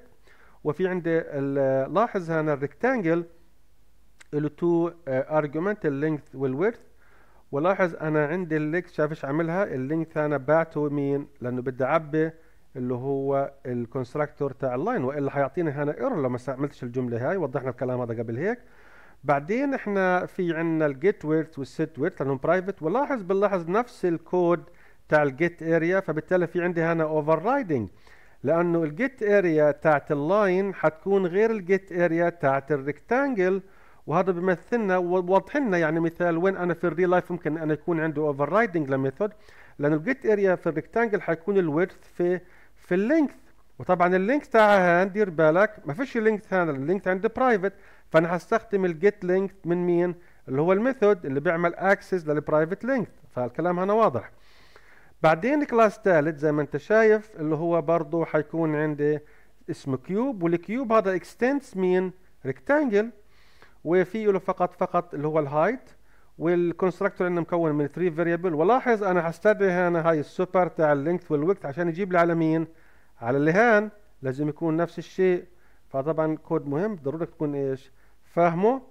وفي عندي آه، لاحظ هنا الريكتانجل له تو ارجيومنت آه، اللينث والويدث ولاحظ انا عندي اللينث شايف ايش عاملها اللينث انا بعته مين لانه بدي اعبي اللي هو الكونستراكتور تاع اللاين والا حيعطيني هنا ايرور لو ما استعملتش الجمله هاي وضحنا الكلام هذا قبل هيك بعدين احنا في عندنا الجيت ويرت والست ويرت لانهم برايفت ولاحظ بنلاحظ نفس الكود تاع الجيت اريا فبالتالي في عندي هنا اوفر رايدنج لانه الجيت اريا تاعت اللاين حتكون غير الجيت اريا تاعت الريكتانجل وهذا بيمثلنا ووضح لنا يعني مثال وين انا في الريل لايف ممكن انا يكون عنده اوفر رايدنج لميثود لانه الجيت اريا في الريكتانجل حيكون الويرث في في اللينث وطبعا اللينك تاعها هان دير بالك ما فيش لينك هان اللينك عند برايفت فانا هستخدم الجيت لينك من مين اللي هو الميثود اللي بيعمل اكسس للبرايفت لينك فالكلام هنا واضح بعدين كلاس ثالث زي ما انت شايف اللي هو برضه حيكون عندي اسمه كيوب والكيوب هذا اكستنس مين ريكتانجل وفي له فقط فقط اللي هو الهايت والكونستراكتور عندنا مكون من 3 فاريبل ولاحظ انا هستدعي هنا هاي السوبر تاع اللينث والويكت عشان يجيب لي على مين على اللهان لازم يكون نفس الشيء فطبعا كود مهم ضروري تكون ايش فاهمه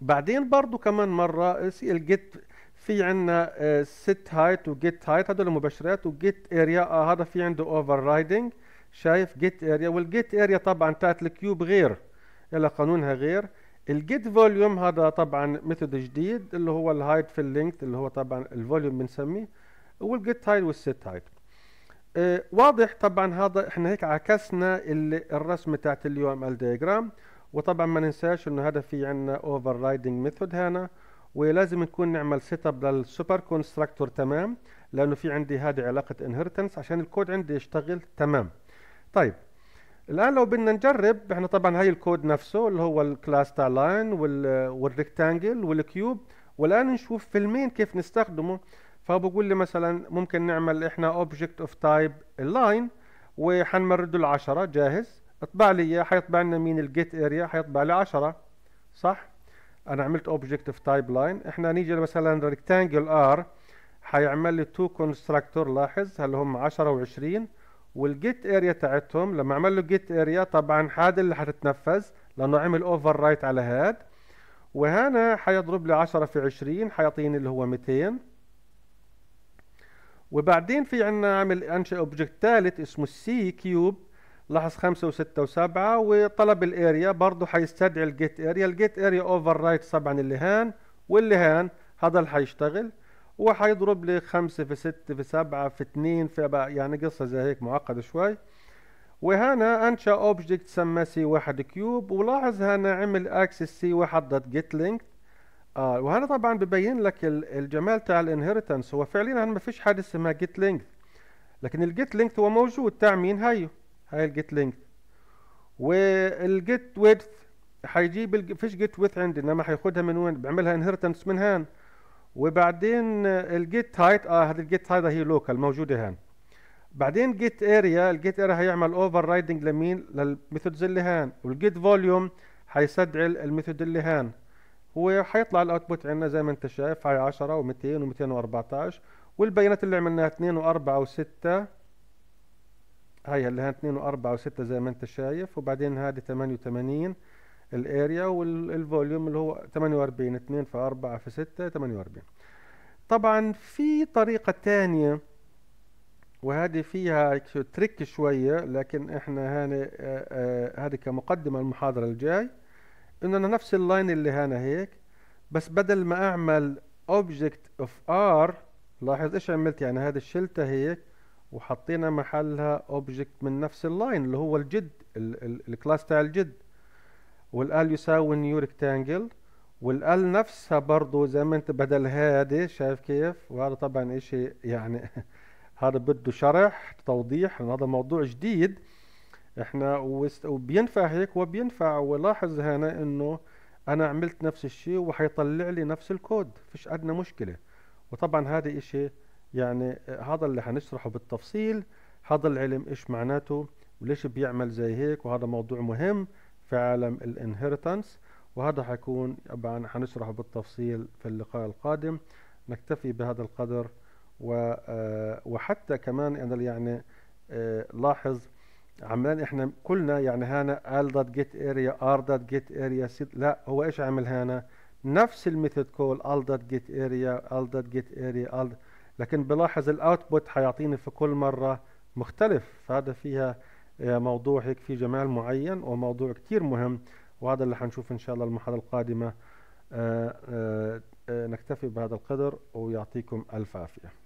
بعدين برضو كمان مرة آه، الجيت في عندنا ست هايت وجيت هايت هدول المباشرات وجيت اريا آه هذا في عنده اوفر رايدنج شايف جيت اريا والجيت اريا طبعا تاعت الكيوب غير الى قانونها غير الجيت فوليوم هذا طبعا ميثود جديد اللي هو الهايت في اللينكت اللي هو طبعا الفوليوم بنسميه والجيت هايت والست هايت واضح طبعا هذا احنا هيك عكسنا الرسمه تاعت اليو ام ال ديجرام وطبعا ما ننساش انه هذا في عندنا اوفر رايدنج ميثود هنا ولازم نكون نعمل سيت اب للسوبر كونستراكتور تمام لانه في عندي هذه علاقه انهرتنس عشان الكود عندي يشتغل تمام طيب الان لو بدنا نجرب احنا طبعا هاي الكود نفسه اللي هو الكلاس تاع لاين والريكتانجل والكيوب والان نشوف في المين كيف نستخدمه فبقول لي مثلا ممكن نعمل احنا اوبجكت اوف تايب اللاين وحنمرده ال10 جاهز اطبع لي اياه حيطبع لنا مين الجيت اريا حيطبع لي 10 صح انا عملت اوبجكت في تايب لاين احنا نيجي مثلا ريكتانجل ار حيعمل لي تو كونستراكتور لاحظ هل هم 10 و20 والجيت اريا تاعتهم لما عمل له جيت اريا طبعا هذا اللي حتتنفذ لانه عمل اوفر رايت على هاد وهنا حيضرب لي 10 في 20 حيعطيني اللي هو 200 وبعدين في عندنا عامل انشئ اوبجكت ثالث اسمه سي كيوب لاحظ خمسة وستة وسبعة وطلب الاريا برضو حيستدعي الجيت اريا الجيت اريا اوفر رايت طبعا اللي هان واللي هان هذا اللي حيشتغل وحيضرب لي خمسة في ستة في سبعة في اتنين في يعني قصة زي هيك معقدة شوي وهنا انشا اوبجكت سماه سي واحد كيوب ولاحظ هنا عمل اكسس سي واحد دوت جيت لينك آه وهنا طبعا ببين لك الجمال تاع الانهيرتنس هو فعليا ما فيش حاجه اسمها جيت لينك لكن الجيت لينك هو موجود تاع مين هيو هاي الجيت لينث والجيت ويدث هيجيب فيش جيت ويدث عندي انما هياخدها من وين بعملها انهرتنس من هان وبعدين الجيت هايت اه هذه الجيت هايت هي لوكال موجوده هان بعدين جيت اريا الجيت اريا هيعمل اوفر رايدنج لمين للميثودز اللي هان والجيت فوليوم هيسدع الميثود اللي هان وحيطلع الاوتبوت عندنا زي ما انت شايف هاي 10 و200 و214 والبيانات اللي عملناها 2 و4 و6 هاي اللي هان 2 و4 و6 زي ما انت شايف وبعدين هذه 88 الاريا والفوليوم اللي هو 48 2 في 4 في 6 48 طبعا في طريقة ثانيه وهذه فيها تريك شوية لكن احنا هنا آه، آه، هذه كمقدمة المحاضرة الجاي ان انا نفس اللاين اللي هنا هيك بس بدل ما اعمل object اوف ار لاحظ ايش عملت يعني هذه الشلتة هيك وحطينا محلها اوبجكت من نفس اللاين اللي هو الجد الكلاس تاع الجد والال يساوي نيو ريكتانجل والال نفسها برضو زي ما انت بدل هادي شايف كيف وهذا طبعا اشي يعني هذا بده شرح توضيح هذا موضوع جديد احنا وبينفع هيك وبينفع ولاحظ هنا انه انا عملت نفس الشيء وحيطلع لي نفس الكود فيش عندنا مشكله وطبعا هذا اشي يعني هذا اللي حنشرحه بالتفصيل هذا العلم ايش معناته وليش بيعمل زي هيك وهذا موضوع مهم في عالم الانهيرتنس وهذا حيكون طبعا حنشرحه بالتفصيل في اللقاء القادم نكتفي بهذا القدر و آه، وحتى كمان انا يعني آه، لاحظ عمال احنا كلنا يعني هنا ال دوت جيت اريا ار دوت جيت اريا لا هو ايش عمل هنا نفس الميثود كول ال دوت جيت اريا ال دوت جيت اريا ال لكن بلاحظ الاوتبوت حيعطيني في كل مرة مختلف فهذا فيها آه، موضوع هيك في جمال معين وموضوع كتير مهم وهذا اللي حنشوف ان شاء الله المحاضرة القادمة آه، آه، نكتفي بهذا القدر ويعطيكم الف عافية